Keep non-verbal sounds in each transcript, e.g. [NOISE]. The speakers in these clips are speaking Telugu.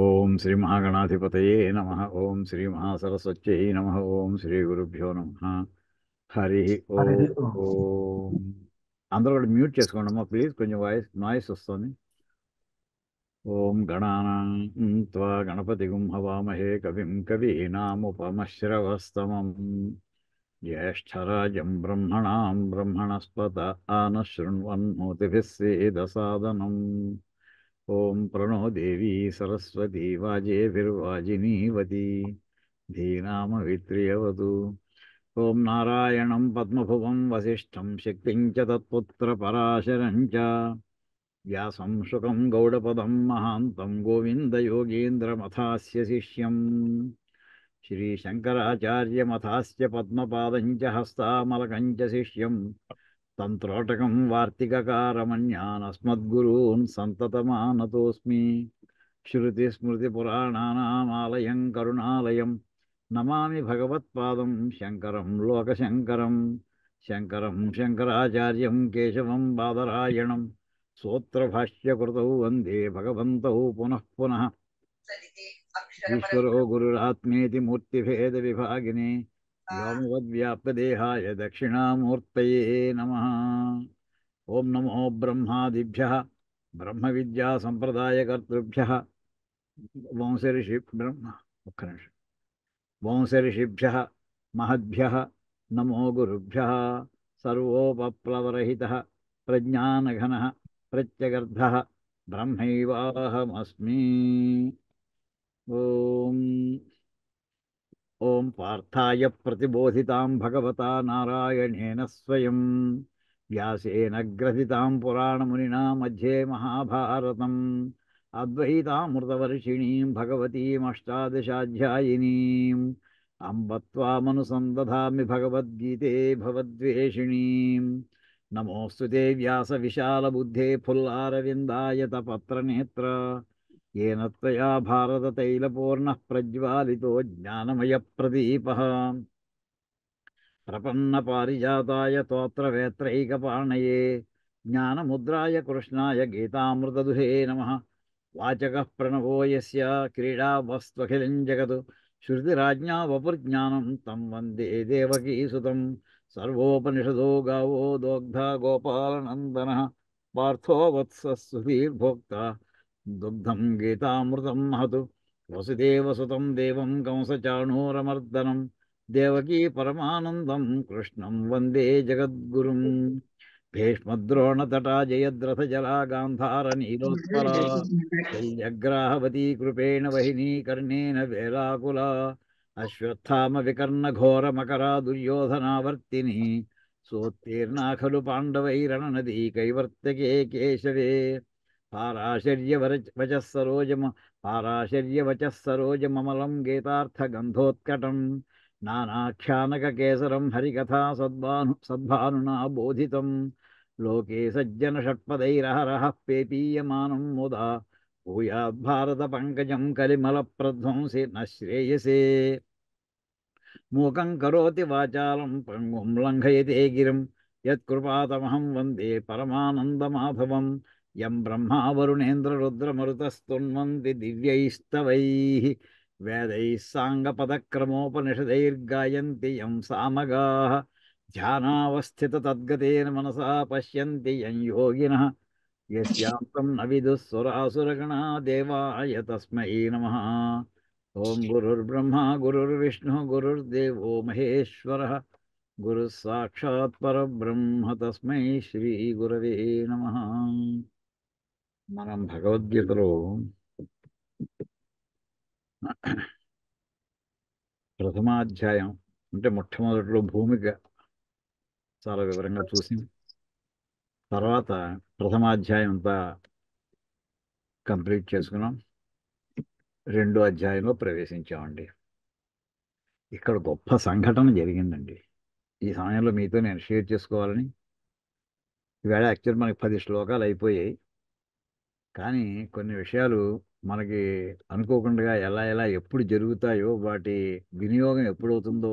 ఓం శ్రీ మహాగణాధిపతయే నమ ఓం శ్రీ మహాసరస్వత్యై నమ ఓం శ్రీ గురుభ్యో నమ హరి ఓం అందరూ కూడా మ్యూట్ చేసుకోండి అమ్మా ప్లీజ్ కొంచెం వాయిస్ నాయిస్ వస్తుంది ఓం గణానా గణపతి గుంహవామహే కవిం కవీనాముపమశ్రవస్తమం జ్యేష్టరాజం బ్రహ్మణాం బ్రహ్మణస్పత ఆన శృణ్వన్మోతిభిస్ సాదనం ॐ प्रणो देवी सरस्वती वाजेभिर्वाजिनीवती धीनामवित्र्यवतु ॐ नारायणं पद्मभुवं वसिष्ठं शक्तिं च तत्पुत्रपराशरं च व्यासं शुकं गौडपदं महान्तं गोविन्दयोगीन्द्रमथास्य शिष्यम् श्रीशङ्कराचार्यमथास्य पद्मपादं च हस्तामलकं च शिष्यम् तन्त्रोटकं वार्तिककारमण्यानस्मद्गुरून् सन्ततमानतोऽस्मि श्रुतिस्मृतिपुराणानामालयं करुणालयं नमामि भगवत्पादं शङ्करं लोकशङ्करं शङ्करं शङ्कराचार्यं केशवं बादरायणं सूत्रभाष्यकृतौ वन्दे भगवन्तौ पुनः पुनः ईश्वरो गुरुरात्मेति मूर्तिभेदविभागिने व्याप्तदेहाय दक्षिणामूर्तये नम ओं नमो ब्रह्मादिभ्य ब्रह्म ब्रह्मादिभ्यः ब्रह्मविद्यासम्प्रदायकर्तृभ्यः वंशऋषि ब्रह्म वंशऋषिभ्यः महद्य नमो गुरुभ्यः सर्वोपप्लवरहितः प्रज्ञानघनः प्रत्यगर्धः ब्रह्मैवाहमस्मि ॐ ॐ पार्थाय प्रतिबोधितां भगवता नारायणेन स्वयं व्यासेन ग्रथितां पुराणमुनिना मध्ये महाभारतम् अद्वैतामृतवर्षिणीं भगवतीमष्टादशाध्यायिनीम् अम्ब त्वामनुसन्दधामि भगवद्गीते भवद्वेषिणीं नमोऽस्तु ते व्यासविशालबुद्धे फुल्लारविन्दायतपत्रनेत्र येन त्वया भारततैलपूर्णः प्रज्वालितो ज्ञानमयप्रदीपः प्रपन्नपारिजाताय तोत्रवेत्रैकपाणये ज्ञानमुद्राय कृष्णाय गीतामृतदुहे नमः वाचकः प्रणवो यस्य क्रीडावस्त्वखिलं जगत् श्रुतिराज्ञा वपुर्ज्ञानं तं वन्दे देवकीसुतं सर्वोपनिषदो गावो दोग्धा गोपालनन्दनः पार्थो वत्सः सुधीर्भोक्ता दुग्धं गीतामृतं महतु वसुदेवसुतं देवं कंसचाणूरमर्दनं देवकी परमानन्दं कृष्णं वन्दे जगद्गुरुं भीष्मद्रोणतटा जयद्रथजला गान्धारनीलोत्पला शल्यग्राहवती कृपेण वहिनी कर्णेन वेलाकुला अश्वत्थामविकर्णघोरमकरा दुर्योधनावर्तिनी सोत्तीर्णा खलु पाण्डवैरणनदी कैवर्तके केशवे पाराशर्यवरच वचः सरोजम पाराशर्यवचः सरोजममलं गीतार्थगन्धोत्कटं नानाख्यानककेसरं हरिकथा सद्भानु सद्भानुना बोधितं लोके सज्जनषट्पदैरहरः पेपीयमानं मुदा भूयाद्भारतपङ्कजं कलिमलप्रध्वंसि न श्रेयसे मूकं करोति वाचालं पङ्गुं लङ्घयते गिरिं यत्कृपातमहं वन्दे परमानन्दमाधवम् ब्रह्मा బ్రహ్మావరుణేంద్రరుద్రమరుతస్తున్వంతి దివ్యైస్తవైః వేదైः సాङ्गपदक्रमोपनिषदैर्गायन्ति యం సామగాः ध्यानावस्थिततद्गतेन मनसा पश्यन्ति यं योगिनः यस्यां तं न विदुःसुरासुरगणा देवाय तस्मै नमः ॐ गुरुर्ब्रह्मा गुरुर्विष्णुः गुरुर्देवो महेश्वरः गुरुः साक्षात् तस्मै श्रीगुरवे नमः మనం భగవద్గీతలో ప్రథమాధ్యాయం అంటే మొట్టమొదటిలో భూమిక చాలా వివరంగా చూసింది తర్వాత ప్రథమాధ్యాయం అంతా కంప్లీట్ చేసుకున్నాం రెండో అధ్యాయంలో ప్రవేశించామండి ఇక్కడ గొప్ప సంఘటన జరిగిందండి ఈ సమయంలో మీతో నేను షేర్ చేసుకోవాలని ఈవేళ యాక్చువల్ మనకి పది శ్లోకాలు అయిపోయాయి కానీ కొన్ని విషయాలు మనకి అనుకోకుండా ఎలా ఎలా ఎప్పుడు జరుగుతాయో వాటి వినియోగం ఎప్పుడవుతుందో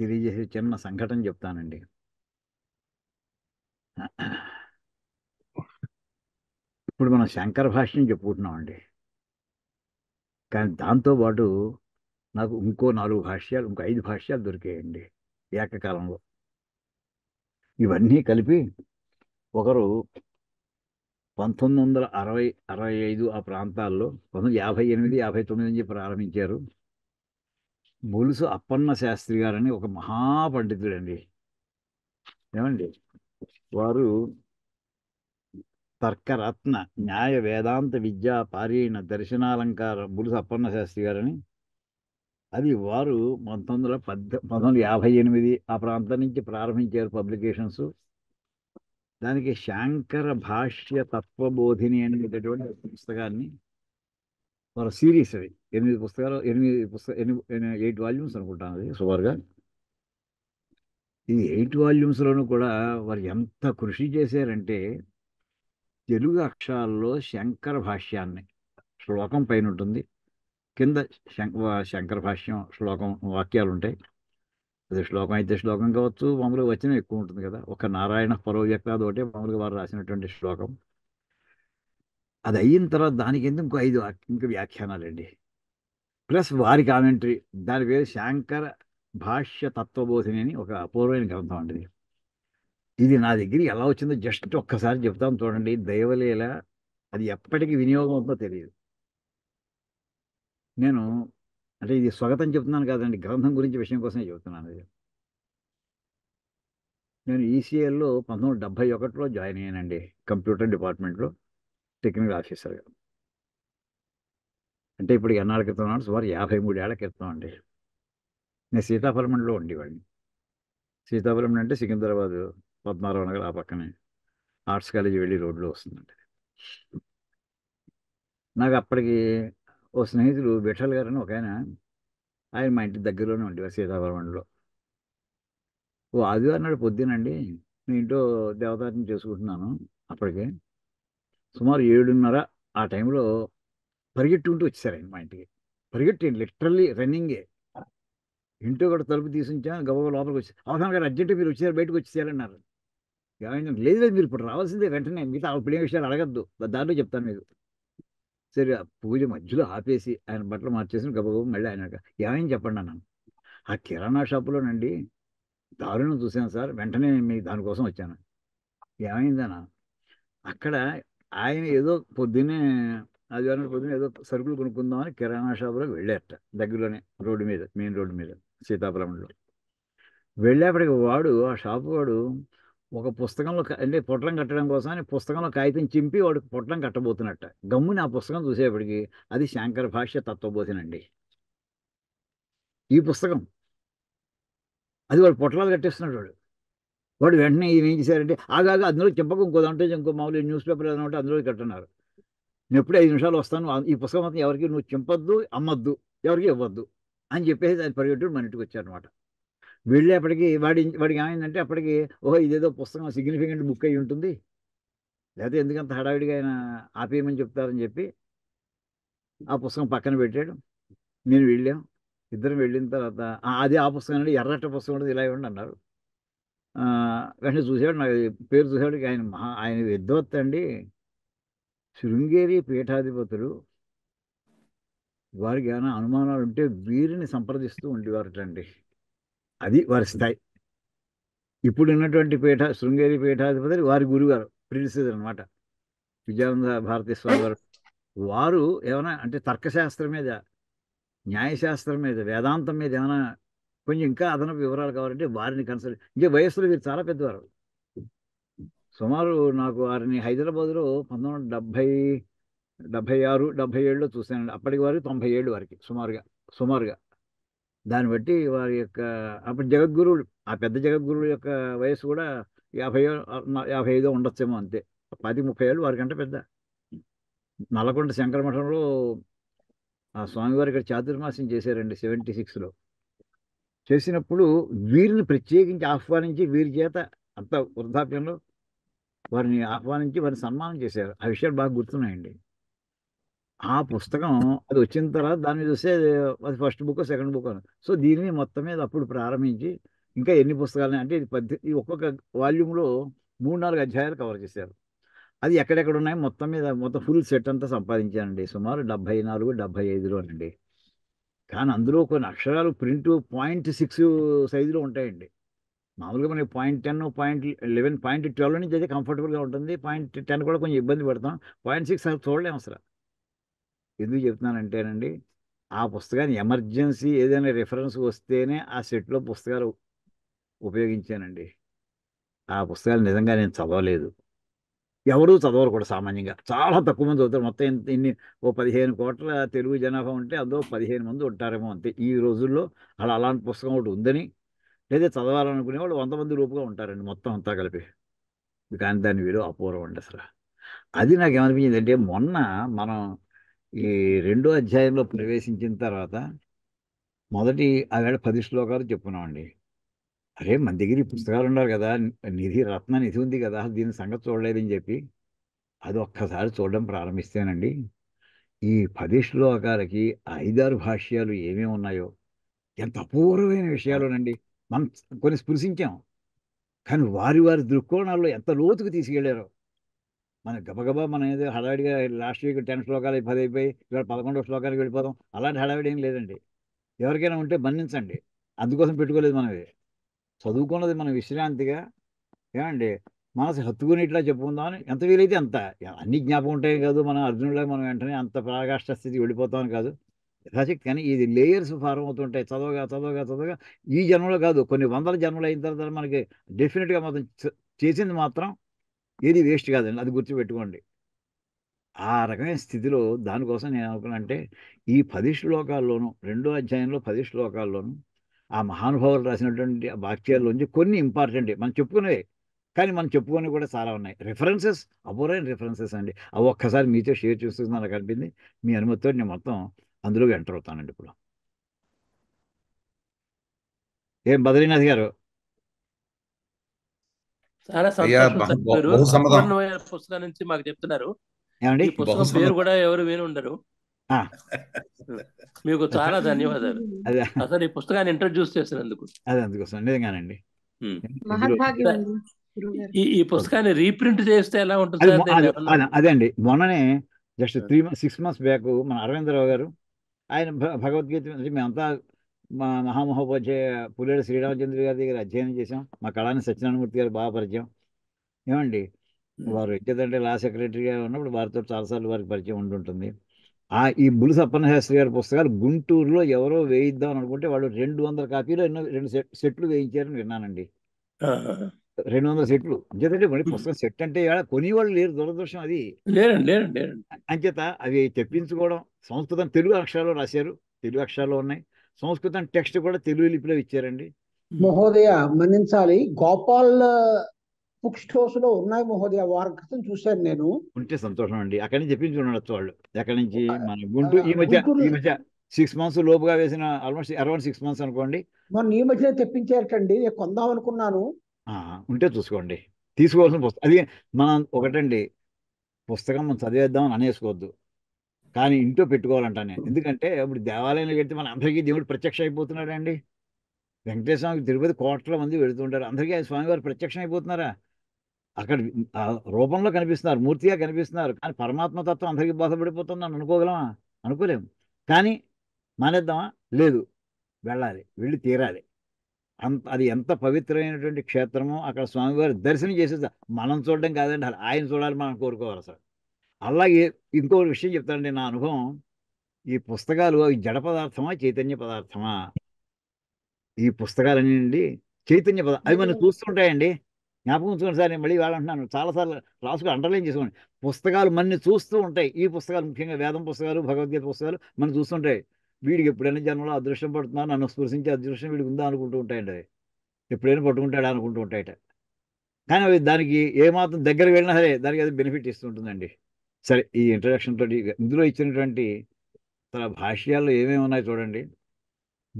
తెలియజేసే చిన్న సంఘటన చెప్తానండి ఇప్పుడు మనం శంకర భాష్యం చెప్పుకుంటున్నామండి కానీ దాంతోపాటు నాకు ఇంకో నాలుగు భాష్యాలు ఇంకో ఐదు భాష్యాలు దొరికాయండి ఏకకాలంలో ఇవన్నీ కలిపి ఒకరు పంతొమ్మిది వందల అరవై అరవై ఐదు ఆ ప్రాంతాల్లో పంతొమ్మిది యాభై ఎనిమిది యాభై తొమ్మిది నుంచి ప్రారంభించారు ములుసు అప్పన్న శాస్త్రి గారని ఒక మహాపండితుడండి ఏమండి వారు తర్కరత్న న్యాయ వేదాంత విద్య పారీణ దర్శనాలంకార బులుసు అప్పన్న శాస్త్రి గారని అది వారు పంతొమ్మిది వందల పద్ పంతొమ్మిది యాభై ఎనిమిది ఆ ప్రాంతం నుంచి ప్రారంభించారు పబ్లికేషన్స్ దానికి శాంకర భాష్య తత్వబోధిని అనేటటువంటి పుస్తకాన్ని వాళ్ళ సిరీస్ అది ఎనిమిది పుస్తకాలు ఎనిమిది పుస్తక ఎనిమిది ఎయిట్ వాల్యూమ్స్ అనుకుంటాను అది సుమారుగా ఈ ఎయిట్ వాల్యూమ్స్లోనూ కూడా వారు ఎంత కృషి చేశారంటే తెలుగు అక్షరాల్లో శంకర భాష్యాన్ని శ్లోకం పైన ఉంటుంది కింద శంకర భాష్యం శ్లోకం వాక్యాలు ఉంటాయి అది శ్లోకం అయితే శ్లోకం కావచ్చు మామూలుగా వచ్చిన ఎక్కువ ఉంటుంది కదా ఒక నారాయణ పరోవ్యక్తాదోటే మామూలుగా వారు రాసినటువంటి శ్లోకం అది అయిన తర్వాత దానికి ఎందుకు ఇంకో ఐదు ఇంక వ్యాఖ్యానాలండి ప్లస్ వారి కామెంటరీ దాని పేరు శాంకర భాష్య తత్వబోధిని అని ఒక అపూర్వమైన గ్రంథం అండి ఇది నా దగ్గర ఎలా వచ్చిందో జస్ట్ ఒక్కసారి చెప్తాను చూడండి దైవలీల అది ఎప్పటికీ వినియోగం అవుతుందో తెలియదు నేను అంటే ఇది స్వాగతం చెప్తున్నాను కాదండి గ్రంథం గురించి విషయం కోసమే చెబుతున్నాను ఇది నేను ఈసీఏలో పంతొమ్మిది వందల ఒకటిలో జాయిన్ అయ్యానండి కంప్యూటర్ డిపార్ట్మెంట్లో టెక్నికల్ ఆఫీసర్గా అంటే ఇప్పుడు ఎన్నాళ్ళ క్రితం నాడు సుమారు యాభై ఏళ్ళ క్రితం అండి నేను సీతాఫలమంలో ఉండేవాడిని సీతాఫలం అంటే సికింద్రాబాద్ పద్మారావు నగర్ ఆ పక్కనే ఆర్ట్స్ కాలేజీ వెళ్ళి రోడ్లో వస్తుందండి నాకు అప్పటికి ఓ స్నేహితుడు విఠల్ గారు అని ఒక ఆయన ఆయన మా ఇంటి దగ్గరలోనే ఉండేవారు సీతారామంలో ఓ ఆదివారం నాడు పొద్దునండి నేను ఇంట్లో దేవతార్థం చేసుకుంటున్నాను అప్పటికే సుమారు ఏడున్నర ఆ టైంలో పరిగెట్టుకుంటూ వచ్చేసారు ఆయన మా ఇంటికి పరిగెట్టి లిటరల్లీ రన్నింగే ఇంట్లో కూడా తలుపు తీసి గబా లోపలికి వచ్చి అవసరం గారు అర్జెంట్ మీరు వచ్చారు బయటకు వచ్చేసారన్నారు ఏమైనా లేదు లేదు మీరు ఇప్పుడు రావాల్సిందే వెంటనే మిగతా ప్లేన్ విషయాలు అడగద్దు దాంట్లో చెప్తాను మీకు సరే పూజ మధ్యలో ఆపేసి ఆయన బట్టలు మార్చేసి గబగబ మళ్ళీ ఆయన ఏమైంది చెప్పండి అన్నాను ఆ కిరాణా షాపులోనండి దారుణం చూశాను సార్ వెంటనే మీ దానికోసం వచ్చాను ఏమైందన్న అక్కడ ఆయన ఏదో పొద్దున్నే ఆదివారం పొద్దున్నే ఏదో సరుకులు కొనుక్కుందామని కిరాణా షాపులోకి వెళ్ళారట దగ్గరలోనే రోడ్డు మీద మెయిన్ రోడ్డు మీద సీతాపురంలో వెళ్ళేప్పటికి వాడు ఆ షాపు వాడు ఒక పుస్తకంలో అంటే పొట్లం కట్టడం కోసం పుస్తకంలో కాగితం చింపి వాడికి పొట్లం కట్టబోతున్నట్ట గమ్ముని ఆ పుస్తకం చూసేప్పటికి అది శాంకర భాష్య తత్వబోధనండి ఈ పుస్తకం అది వాడు పొట్లాలు కట్టేస్తున్నాడు వాడు వాడు వెంటనే ఇది ఏం చేశారంటే ఆగాగా అందులో చెప్పకు ఇంకో దాంట్లో ఇంకో మామూలు న్యూస్ పేపర్ ఏదైనా ఉంటే అందులో కట్టున్నారు నేను ఎప్పుడే ఐదు నిమిషాలు వస్తాను ఈ పుస్తకం మొత్తం ఎవరికి నువ్వు చింపద్దు అమ్మొద్దు ఎవరికి ఇవ్వద్దు అని చెప్పేసి దాని పరిగెట్టుడు మన ఇంటికి వచ్చారనమాట అప్పటికి వాడి వాడికి ఏమైందంటే అప్పటికి ఓహో ఇదేదో పుస్తకం సిగ్నిఫికెంట్ బుక్ అయి ఉంటుంది లేకపోతే ఎందుకంత హడావిడిగా ఆయన ఆపేయమని చెప్తారని చెప్పి ఆ పుస్తకం పక్కన పెట్టాడు నేను వెళ్ళాం ఇద్దరం వెళ్ళిన తర్వాత అది ఆ పుస్తకం అంటే ఎర్రట్ట పుస్తకం కూడా ఇలా ఇవ్వండి అన్నారు వెంటనే చూసాడు నాకు పేరు చూసాడు ఆయన మహా ఆయన విద్వత్ అండి శృంగేరి పీఠాధిపతులు వారికి ఏమైనా అనుమానాలు ఉంటే వీరిని సంప్రదిస్తూ ఉండేవారటండి అది వారి స్థాయి ఇప్పుడు ఉన్నటువంటి పీఠ శృంగేరి పీఠాధిపతి వారి గురుగారు ప్రిన్సిదర్ అనమాట విజయానంద భారతీ స్వామి గారు వారు ఏమైనా అంటే తర్కశాస్త్రం మీద న్యాయశాస్త్రం మీద వేదాంతం మీద ఏమైనా కొంచెం ఇంకా అదనపు వివరాలు కావాలంటే వారిని కన్సల్ట్ ఇంకా వయస్సులో వీరు చాలా పెద్దవారు సుమారు నాకు వారిని హైదరాబాద్లో పంతొమ్మిది వందల డెబ్భై డెబ్బై ఆరు డెబ్భై ఏడులో చూశానండి అప్పటికి వారికి తొంభై ఏడు వారికి సుమారుగా సుమారుగా దాన్ని బట్టి వారి యొక్క అప్పుడు జగద్గురువుడు ఆ పెద్ద జగద్గురువుడు యొక్క వయసు కూడా యాభై యాభై ఐదో ఉండొచ్చేమో అంతే పది ముప్పై ఏళ్ళు వారికంటే పెద్ద నల్లకొండ శంకరమఠంలో ఆ స్వామివారి ఇక్కడ చాతుర్మాసం చేశారండి సెవెంటీ సిక్స్లో చేసినప్పుడు వీరిని ప్రత్యేకించి ఆహ్వానించి వీరి చేత అంత వృద్ధాప్యంలో వారిని ఆహ్వానించి వారిని సన్మానం చేశారు ఆ విషయాలు బాగా గుర్తున్నాయండి ఆ పుస్తకం అది వచ్చిన తర్వాత దాన్ని చూస్తే అది ఫస్ట్ బుక్ సెకండ్ బుక్ అని సో దీనిని మొత్తం మీద అప్పుడు ప్రారంభించి ఇంకా ఎన్ని పుస్తకాలు అంటే ఇది పద్ధతి ఒక్కొక్క వాల్యూమ్లో మూడు నాలుగు అధ్యాయాలు కవర్ చేశారు అది ఎక్కడెక్కడ ఉన్నాయి మొత్తం మీద మొత్తం ఫుల్ సెట్ అంతా సంపాదించానండి సుమారు డెబ్బై నాలుగు డెబ్బై ఐదులో అండి కానీ అందులో కొన్ని అక్షరాలు ప్రింట్ పాయింట్ సిక్స్ సైజులో ఉంటాయండి మామూలుగా మనకి point ten point eleven point twelve నుంచి అయితే కంఫర్టబుల్గా ఉంటుంది పాయింట్ టెన్ కూడా కొంచెం ఇబ్బంది పెడతాం పాయింట్ సిక్స్ చూడలేము అసలు ఎందుకు చెప్తున్నానంటేనండి ఆ పుస్తకాన్ని ఎమర్జెన్సీ ఏదైనా రిఫరెన్స్ వస్తేనే ఆ సెట్లో పుస్తకాలు ఉపయోగించానండి ఆ పుస్తకాలు నిజంగా నేను చదవలేదు ఎవరూ చదవరు కూడా సామాన్యంగా చాలా తక్కువ మంది చదువుతారు మొత్తం ఇంత ఇన్ని ఓ పదిహేను కోట్ల తెలుగు జనాభా ఉంటే అదో పదిహేను మంది ఉంటారేమో అంతే ఈ రోజుల్లో అలా అలాంటి పుస్తకం ఒకటి ఉందని లేదా చదవాలనుకునే వాళ్ళు వంద మంది రూపుగా ఉంటారండి మొత్తం అంతా కలిపి కానీ దాని విలువ అపూర్వం అండి అసలు అది నాకు ఏమనిపించింది అంటే మొన్న మనం ఈ రెండో అధ్యాయంలో ప్రవేశించిన తర్వాత మొదటి ఆవేళ పది శ్లోకాలు చెప్పున్నామండి అరే మన దగ్గర ఈ పుస్తకాలు ఉన్నారు కదా నిధి రత్న నిధి ఉంది కదా దీని సంగతి చూడలేదని చెప్పి అది ఒక్కసారి చూడడం ప్రారంభిస్తేనండి ఈ పది శ్లోకాలకి ఐదారు భాష్యాలు ఏమేమి ఉన్నాయో ఎంత అపూర్వమైన విషయాలునండి మనం కొన్ని స్పృశించాం కానీ వారి వారి దృక్కోణాల్లో ఎంత లోతుకు తీసుకెళ్లారో మన గబగబా మనం ఏదో హడావిడిగా లాస్ట్ వీక్ టెన్ శ్లోకాలు పది అయిపోయి ఇవాళ పదకొండో శ్లోకానికి వెళ్ళిపోతాం అలాంటి హడావిడి ఏం లేదండి ఎవరికైనా ఉంటే బంధించండి అందుకోసం పెట్టుకోలేదు మనం చదువుకున్నది మనం విశ్రాంతిగా ఏమండి మనసు హత్తుకుని ఇట్లా చెప్పుకుందామని ఎంత వీలైతే అంత అన్ని జ్ఞాపకం ఉంటాయి కాదు మనం అర్జునుడిలో మనం వెంటనే అంత ప్రాగాష్ట స్థితి వెళ్ళిపోతాం కాదు యథాశక్తి కానీ ఇది లేయర్స్ ఫారం అవుతుంటాయి చదవగా చదవగా చదవగా ఈ జన్మలో కాదు కొన్ని వందల జన్మలు అయిన తర్వాత మనకి డెఫినెట్గా మొత్తం చేసింది మాత్రం ఏది వేస్ట్ కాదండి అది గుర్తుపెట్టుకోండి ఆ రకమైన స్థితిలో దానికోసం నేను అనుకున్నా అంటే ఈ పది శ్లోకాల్లోనూ రెండో అధ్యాయంలో పది శ్లోకాల్లోనూ ఆ మహానుభావులు రాసినటువంటి వాక్యాల్లోంచి కొన్ని ఇంపార్టెంట్ మనం చెప్పుకునేవి కానీ మనం చెప్పుకొని కూడా చాలా ఉన్నాయి రిఫరెన్సెస్ అపూర్వైన రిఫరెన్సెస్ అండి అవి ఒక్కసారి మీతో షేర్ చేస్తుంది నాకు అనిపింది మీ అనుమతితో నేను మొత్తం అందులోకి ఎంటర్ అవుతానండి ఇప్పుడు ఏం బద్రీనాథ్ గారు చాలా సంతోషం పుస్తకం నుంచి మాకు చెప్తున్నారు ఈ పుస్తకం పేరు కూడా ఎవరు విని ఉండరు మీకు చాలా ధన్యవాదాలు అసలు ఈ పుస్తకాన్ని ఇంట్రడ్యూస్ చేసినందుకు అదే అందుకోసం నిజంగానండి ఈ ఈ పుస్తకాన్ని రీప్రింట్ చేస్తే ఎలా ఉంటుంది అదే అండి మొన్ననే just three six months back మన అరవిందరావు గారు ఆయన భగవద్గీత మేమంతా మా మహామహోపాధ్యాయ పులేడు శ్రీరామచంద్ర గారి దగ్గర అధ్యయనం చేసాం మా కళాని సత్యనారాయణమూర్తి గారు బాగా పరిచయం ఏమండి వారు ఎక్కదంటే లా సెక్రటరీగా ఉన్నప్పుడు వారితో చాలాసార్లు వారికి పరిచయం ఉంటుంది ఆ ఈ బులు శాస్త్రి గారి పుస్తకాలు గుంటూరులో ఎవరో వేయిద్దాం అనుకుంటే వాళ్ళు రెండు వందల కాపీలో ఎన్నో రెండు సెట్లు వేయించారని విన్నానండి రెండు వందల సెట్లు అంచేతంటే మళ్ళీ పుస్తకం సెట్ అంటే కొనేవాళ్ళు లేరు దురదృష్టం అది అంచేత అవి తెప్పించుకోవడం సంస్కృతం తెలుగు అక్షరాలు రాశారు తెలుగు అక్షరాలు ఉన్నాయి సంస్కృతం టెక్స్ట్ కూడా తెలుగు లిపిలో ఇచ్చారండి మహోదయ మన్నించాలి గోపాల్ బుక్ స్టోర్స్ లో ఉన్నాయి మహోదయ వారి క్రితం చూశాను నేను ఉంటే సంతోషం అండి అక్కడి నుంచి చెప్పించి ఉండొచ్చు వాళ్ళు ఎక్కడి నుంచి మన గుంటూరు ఈ మధ్య ఈ మధ్య సిక్స్ మంత్స్ లోపుగా వేసిన ఆల్మోస్ట్ అరౌండ్ సిక్స్ మంత్స్ అనుకోండి మొన్న ఈ మధ్యనే తెప్పించారటండి నేను కొందాం అనుకున్నాను ఉంటే చూసుకోండి తీసుకోవాల్సిన పుస్తకం అది మనం ఒకటండి పుస్తకం మనం చదివేద్దాం అని అనేసుకోవద్దు కానీ ఇంట్లో పెట్టుకోవాలంట నేను ఎందుకంటే ఇప్పుడు దేవాలయంలో వెళ్తే మన అందరికీ దేవుడు ప్రత్యక్ష అయిపోతున్నాడు అండి వెంకటేశ్వరకి తిరుపతి కోట్ల మంది వెళుతుంటారు అందరికీ స్వామివారు ప్రత్యక్ష అయిపోతున్నారా అక్కడ రూపంలో కనిపిస్తున్నారు మూర్తిగా కనిపిస్తున్నారు కానీ పరమాత్మతత్వం అందరికీ బోధపడిపోతుంది బోధపడిపోతుందని అనుకోగలమా అనుకోలేము కానీ మానేద్దామా లేదు వెళ్ళాలి వెళ్ళి తీరాలి అంత అది ఎంత పవిత్రమైనటువంటి క్షేత్రమో అక్కడ స్వామివారి దర్శనం చేసేస్తా మనం చూడడం కాదండి ఆయన చూడాలి మనం కోరుకోవాలి సార్ అలాగే ఇంకో విషయం చెప్తానండి నా అనుభవం ఈ పుస్తకాలు అవి జడ పదార్థమా చైతన్య పదార్థమా ఈ పుస్తకాలన్నీ చైతన్య పదార్థం అవి మనం చూస్తుంటాయండి జ్ఞాపకం ఉంచుకోండి సార్ నేను మళ్ళీ వేయాలంటున్నాను చాలాసార్లు రాసుకు అండర్లైన్ చేసుకోండి పుస్తకాలు మన్ని చూస్తూ ఉంటాయి ఈ పుస్తకాలు ముఖ్యంగా వేదం పుస్తకాలు భగవద్గీత పుస్తకాలు మనం చూస్తుంటాయి వీడికి ఎప్పుడైనా జన్మలో అదృష్టం పడుతున్నా నన్ను స్పృశించే అదృష్టం వీడికి ఉందా అనుకుంటూ ఉంటాయండి అవి ఎప్పుడైనా పట్టుకుంటాడా అనుకుంటూ ఉంటాయట కానీ అవి దానికి ఏమాత్రం దగ్గర వెళ్ళినా సరే దానికి అది బెనిఫిట్ ఇస్తుంటుందండి సరే ఈ ఇంట్రడక్షన్ తోటి ఇందులో ఇచ్చినటువంటి తన భాష్యాల్లో ఏమేమి ఉన్నాయి చూడండి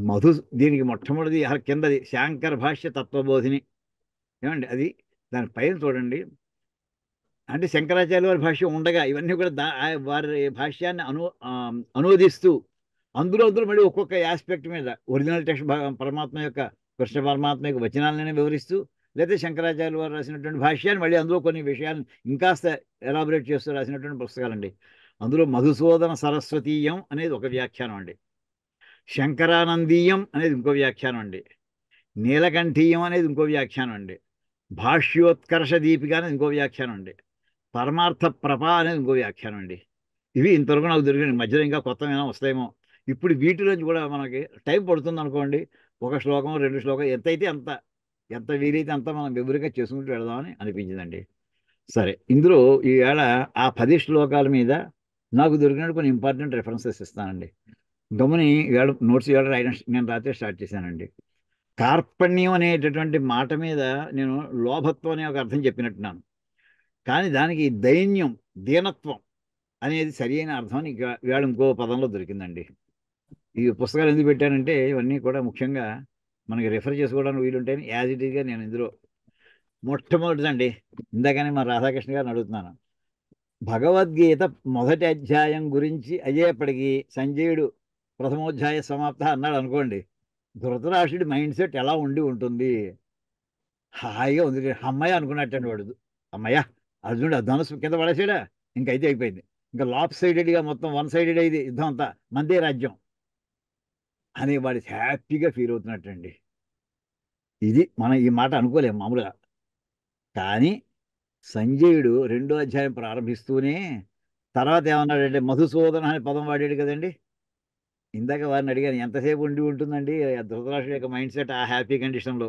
మధు దీనికి మొట్టమొదటిది కిందది శాంకర భాష్య తత్వబోధిని ఏమండి అది దాని పైన చూడండి అంటే శంకరాచార్య వారి భాష్యం ఉండగా ఇవన్నీ కూడా దా వారి భాష్యాన్ని అను అనువదిస్తూ అందులో అందులో మళ్ళీ ఒక్కొక్క ఆస్పెక్ట్ మీద ఒరిజినల్ టెక్స్ట్ పరమాత్మ యొక్క కృష్ణ పరమాత్మ యొక్క వచనాలనే వివరిస్తూ లేదా శంకరాచార్య వారు రాసినటువంటి భాష్యాన్ని మళ్ళీ అందులో కొన్ని విషయాన్ని ఇంకాస్త ఎలాబరేట్ చేస్తూ రాసినటువంటి పుస్తకాలండి అందులో మధుసూదన సరస్వతీయం అనేది ఒక వ్యాఖ్యానం అండి శంకరానందీయం అనేది ఇంకో వ్యాఖ్యానం అండి నీలకంఠీయం అనేది ఇంకో వ్యాఖ్యానం అండి భాష్యోత్కర్ష దీపిక అనేది ఇంకో వ్యాఖ్యానం అండి పరమార్థ ప్రప అనేది ఇంకో వ్యాఖ్యానం అండి ఇవి ఇంతవరకు నాకు దొరికినాయి మధ్యలో ఇంకా కొత్త ఏమైనా వస్తాయేమో ఇప్పుడు వీటిలోంచి కూడా మనకి టైం పడుతుంది అనుకోండి ఒక శ్లోకం రెండు శ్లోకం ఎంతైతే అంత ఎంత వీలైతే అంతా మనం వివరిగా చేసుకుంటూ వెళదామని అనిపించిందండి సరే ఇందులో ఈవేళ ఆ పది శ్లోకాల మీద నాకు దొరికినట్టు కొన్ని ఇంపార్టెంట్ రెఫరెన్సెస్ ఇస్తానండి గమని ఈవేళ నోట్స్ ఈవేళ రాయడం నేను రాత్రి స్టార్ట్ చేశానండి కార్పణ్యం అనేటటువంటి మాట మీద నేను లోభత్వం అనే ఒక అర్థం చెప్పినట్టున్నాను కానీ దానికి దైన్యం దీనత్వం అనేది సరియైన అర్థం ఇవాళ ఇంకో పదంలో దొరికిందండి ఈ పుస్తకాలు ఎందుకు పెట్టానంటే ఇవన్నీ కూడా ముఖ్యంగా మనకి రిఫర్ చేసుకోవడానికి వీలుంటాయని యాజ్ ఇట్ ఈస్గా నేను ఇందులో మొట్టమొదటిదండి ఇందాకనే మా రాధాకృష్ణ గారిని అడుగుతున్నాను భగవద్గీత మొదటి అధ్యాయం గురించి అయ్యేప్పటికీ సంజయుడు ప్రథమోధ్యాయ సమాప్త అన్నాడు అనుకోండి ధృతరాష్ట్రుడి మైండ్ సెట్ ఎలా ఉండి ఉంటుంది హాయిగా ఉంది అమ్మాయి అనుకున్నట్టండి వాడు అమ్మయ్య అర్జునుడు ధనుసు కింద పడేసాడా ఇంకైతే అయిపోయింది ఇంకా లాప్ సైడెడ్గా మొత్తం వన్ సైడెడ్ అయింది యుద్ధం అంతా మందే రాజ్యం అనే వాడు హ్యాపీగా ఫీల్ అవుతున్నట్టండి ఇది మనం ఈ మాట అనుకోలేము మామూలుగా కానీ సంజయుడు రెండో అధ్యాయం ప్రారంభిస్తూనే తర్వాత ఏమన్నాడంటే మధుసూదన అనే పదం వాడాడు కదండి ఇందాక వారిని అడిగాను ఎంతసేపు ఉండి ఉంటుందండి ధృతరాష్ట్రుడు యొక్క మైండ్ సెట్ ఆ హ్యాపీ కండిషన్లో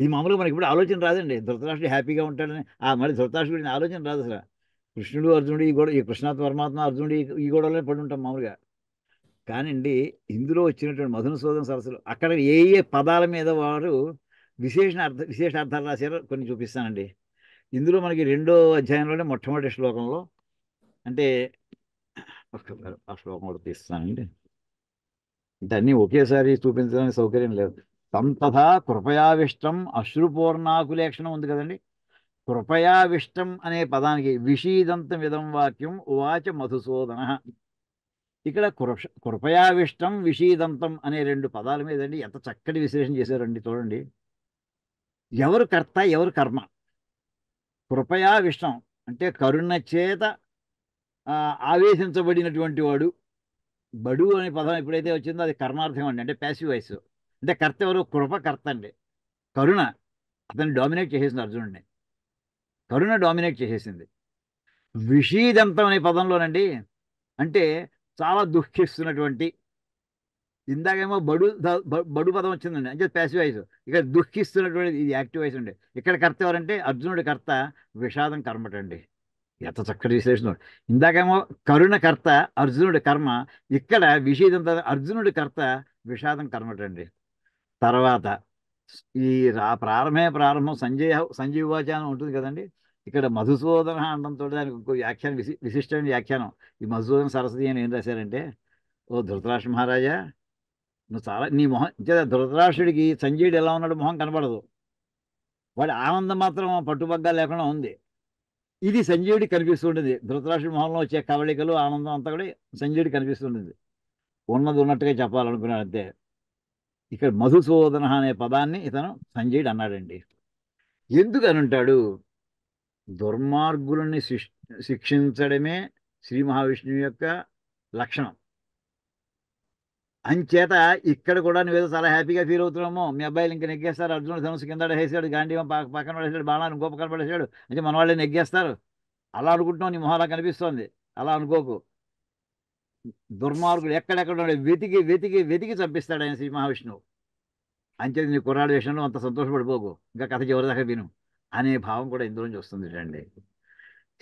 ఇది మామూలుగా మనకి ఇప్పుడు ఆలోచన రాదండి ధృతరాష్ట్రుడు హ్యాపీగా ఉంటాడని ఆ మళ్ళీ ధృతరాష్ట్రుడిని ఆలోచన రాదు అసలు కృష్ణుడు అర్జునుడు ఈ గోడ ఈ కృష్ణ పరమాత్మ అర్జునుడు ఈ గోడలోనే పడి ఉంటాం మామూలుగా కానివ్వండి ఇందులో వచ్చినటువంటి మధున సోదన సరస్సులు అక్కడ ఏ ఏ పదాల మీద వారు విశేష అర్థ విశేష అర్థాలు రాశారో కొన్ని చూపిస్తానండి ఇందులో మనకి రెండో అధ్యాయంలోనే మొట్టమొదటి శ్లోకంలో అంటే ఆ శ్లోకం కూడా తీస్తానండి అంటే అన్నీ ఒకేసారి చూపించడానికి సౌకర్యం లేదు సంతథా కృపయావిష్టం అశ్రుపూర్ణాకులేక్షణం ఉంది కదండి కృపయావిష్టం అనే పదానికి విషీదంతం విధం వాక్యం ఉవాచ మధుసూదన ఇక్కడ కృష కృపయావిష్టం విషీదంతం అనే రెండు పదాల మీదండి ఎంత చక్కటి విశ్లేషణ చేశారండి చూడండి ఎవరు కర్త ఎవరు కర్మ కృపయావిష్టం అంటే కరుణ చేత ఆవేశించబడినటువంటి వాడు బడు అనే పదం ఎప్పుడైతే వచ్చిందో అది కర్మార్థం అండి అంటే ప్యాసివ్ వాయిస్ అంటే కర్త ఎవరు కృప కర్త అండి కరుణ అతన్ని డామినేట్ చేసేసింది అర్జునుడిని కరుణ డామినేట్ చేసేసింది విషీదంతం అనే పదంలోనండి అంటే చాలా దుఃఖిస్తున్నటువంటి ఇందాకేమో బడు బడు పదం వచ్చిందండి అంటే ప్యాసివైజ్ ఇక్కడ దుఃఖిస్తున్నటువంటి ఇది యాక్టివైజ్ అండి ఇక్కడ కర్త ఎవరంటే అర్జునుడి కర్త విషాదం కర్మటండి ఎంత చక్కటి విశ్లేషణ ఇందాకేమో కరుణ కర్త అర్జునుడి కర్మ ఇక్కడ విషీదం అర్జునుడి కర్త విషాదం కర్మటండి తర్వాత ఈ ప్రారంభమే ప్రారంభం సంజయ్ సంజీవాచారం ఉంటుంది కదండి ఇక్కడ మధుసూదన అనడంతో దానికి ఇంకో వ్యాఖ్యానం విశి విశిష్టమైన వ్యాఖ్యానం ఈ మధుసూదన సరస్వతి అని ఏం రాశారంటే ఓ ధృతరాష్ట్ర మహారాజా నువ్వు చాలా నీ మొహం ధృతరాష్ట్రుడికి సంజయుడు ఎలా ఉన్నాడు మొహం కనబడదు వాడి ఆనందం మాత్రం పట్టుబగ్గా లేకుండా ఉంది ఇది సంజయుడికి కనిపిస్తుండేది ధృతరాష్ట్ర మొహంలో వచ్చే కవళికలు ఆనందం అంతా కూడా సంజయుడికి కనిపిస్తుండేది ఉన్నది ఉన్నట్టుగా చెప్పాలనుకున్నాడు అంతే ఇక్కడ మధుసూదన అనే పదాన్ని ఇతను సంజయుడు అన్నాడండి ఎందుకు అని ఉంటాడు దుర్మార్గులని శిక్షించడమే శ్రీ మహావిష్ణువు యొక్క లక్షణం అంచేత ఇక్కడ కూడా నువ్వేదో చాలా హ్యాపీగా ఫీల్ అవుతున్నాము మీ అబ్బాయిలు ఇంకా నెగ్గేస్తారు అర్జునుడు ధనుసు కింద వేసాడు గాంధీ పక్కన పడేసాడు బాణా ఇంకో పక్కన పడేసాడు అంటే మన వాళ్ళే నెగ్గేస్తారు అలా అనుకుంటున్నావు నీ మొహాలా కనిపిస్తోంది అలా అనుకోకు దుర్మార్గుడు ఎక్కడెక్కడ వెతికి వెతికి వెతికి చంపిస్తాడు ఆయన శ్రీ మహావిష్ణువు అంచేది నీ కుర్రాడు విషయంలో అంత సంతోషపడిపోకు ఇంకా కథ చివరిదాకా విను అనే భావం కూడా ఇందులో వస్తుంది అండి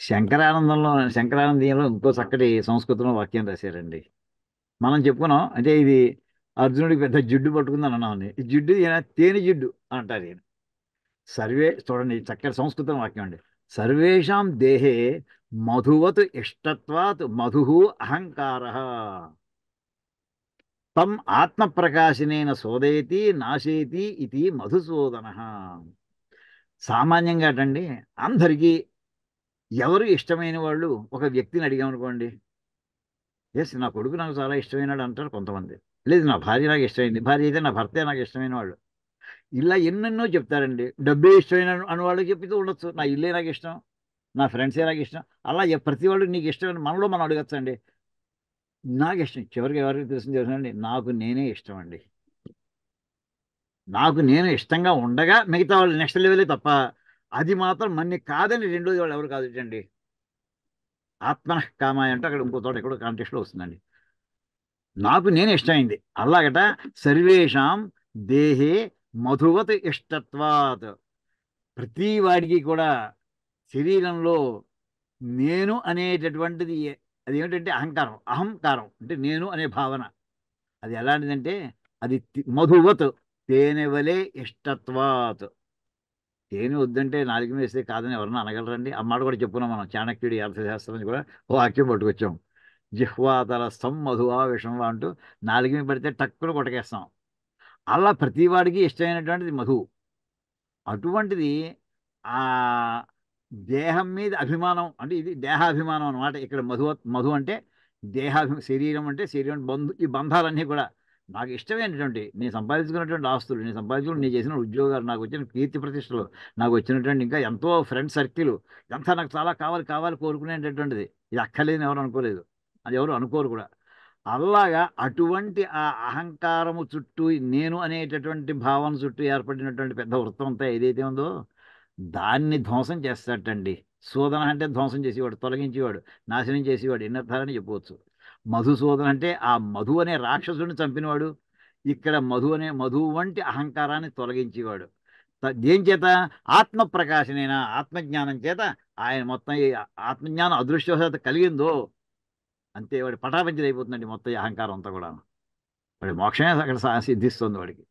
శంకరానందంలో శంకరానందంలో ఇంకో చక్కటి సంస్కృతంలో వాక్యం రాశారండి మనం చెప్పుకున్నాం అంటే ఇది అర్జునుడికి పెద్ద జిడ్డు పట్టుకుందని అన్నామని ఈ జిడ్డు తేని జిడ్డు అంటారు ఈయన సర్వే చూడండి చక్కటి సంస్కృతం వాక్యం అండి సర్వేషాం దేహే మధువత్ ఇష్టత్వాత్ మధు అహంకార తం ఆత్మప్రకాశినేన శోధయతి నాశయతి ఇది మధుసోదన సామాన్యంగా అటండి అందరికీ ఎవరు ఇష్టమైన వాళ్ళు ఒక వ్యక్తిని అడిగామనుకోండి ఎస్ నా కొడుకు నాకు చాలా ఇష్టమైనాడు అంటారు కొంతమంది లేదు నా భార్య నాకు ఇష్టమైంది భార్య అయితే నా భర్తే నాకు ఇష్టమైన వాళ్ళు ఇలా ఎన్నెన్నో చెప్తారండి డబ్బే ఇష్టమైన అని వాళ్ళు చెప్తూ ఉండొచ్చు నా ఇల్లే నాకు ఇష్టం నా ఫ్రెండ్సే నాకు ఇష్టం అలా ప్రతి వాళ్ళు నీకు ఇష్టమైన మనలో మనం అడగచ్చండి నాకు ఇష్టం చివరికి ఎవరికి తెలిసింది తెలుసండి నాకు నేనే ఇష్టం అండి నాకు నేను ఇష్టంగా ఉండగా మిగతా వాళ్ళు నెక్స్ట్ లెవెలే తప్ప అది మాత్రం మన్ని కాదని రెండోది వాళ్ళు ఎవరు కాదు అండి ఆత్మ కామాయ అంటే అక్కడ ఇంకో తోట ఎక్కడో కాంటెస్ట్లో వస్తుందండి నాకు నేను ఇష్టమైంది అలాగట సర్వేషాం దేహే మధువత్ ఇష్టత్వాత్ ప్రతి వాడికి కూడా శరీరంలో నేను అనేటటువంటిది అది ఏమిటంటే అహంకారం అహంకారం అంటే నేను అనే భావన అది ఎలాంటిదంటే అది మధువత్ తేనె వలె ఇష్టత్వాత్ తేనె వద్దంటే నాలుగు వేస్తే కాదని ఎవరన్నా అనగలరండి అమ్మాడు కూడా చెప్పుకున్నాం మనం చాణక్యుడి అర్థశాస్త్రం నుంచి కూడా వాక్యం పట్టుకొచ్చాం జిహ్వాతలస్థం మధువా విషం అంటూ నాలుగు పడితే టక్కులు కొట్టకేస్తాం అలా ప్రతివాడికి ఇష్టమైనటువంటిది మధు అటువంటిది ఆ దేహం మీద అభిమానం అంటే ఇది దేహాభిమానం అనమాట ఇక్కడ మధు మధు అంటే దేహాభి శరీరం అంటే శరీరం బంధు ఈ బంధాలన్నీ కూడా నాకు ఇష్టమైనటువంటి నేను సంపాదించుకున్నటువంటి ఆస్తులు నేను సంపాదించుకుని నేను చేసిన ఉద్యోగాలు నాకు వచ్చిన కీర్తి ప్రతిష్టలు నాకు వచ్చినటువంటి ఇంకా ఎంతో ఫ్రెండ్ సర్కిల్ ఎంత నాకు చాలా కావాలి కావాలి కోరుకునేటటువంటిది ఇది అక్కర్లేదని ఎవరు అనుకోలేదు అది ఎవరు అనుకోరు కూడా అలాగా అటువంటి ఆ అహంకారము చుట్టూ నేను అనేటటువంటి భావన చుట్టూ ఏర్పడినటువంటి పెద్ద వృత్తం అంతా ఏదైతే ఉందో దాన్ని ధ్వంసం చేస్తాటండి శోధన అంటే ధ్వంసం చేసేవాడు తొలగించేవాడు నాశనం చేసేవాడు ఎన్నర్థాలని చెప్పవచ్చు మధుసూదన్ అంటే ఆ మధు అనే రాక్షసుని చంపినవాడు ఇక్కడ మధు అనే మధు వంటి అహంకారాన్ని తొలగించేవాడు దేని చేత ఆత్మ ప్రకాశనైన ఆత్మజ్ఞానం చేత ఆయన మొత్తం ఆత్మజ్ఞానం అదృష్టవశాత కలిగిందో అంతే వాడి అయిపోతుందండి మొత్తం అహంకారం అంతా కూడా వాడి మోక్షమే అక్కడ సిద్ధిస్తుంది వాడికి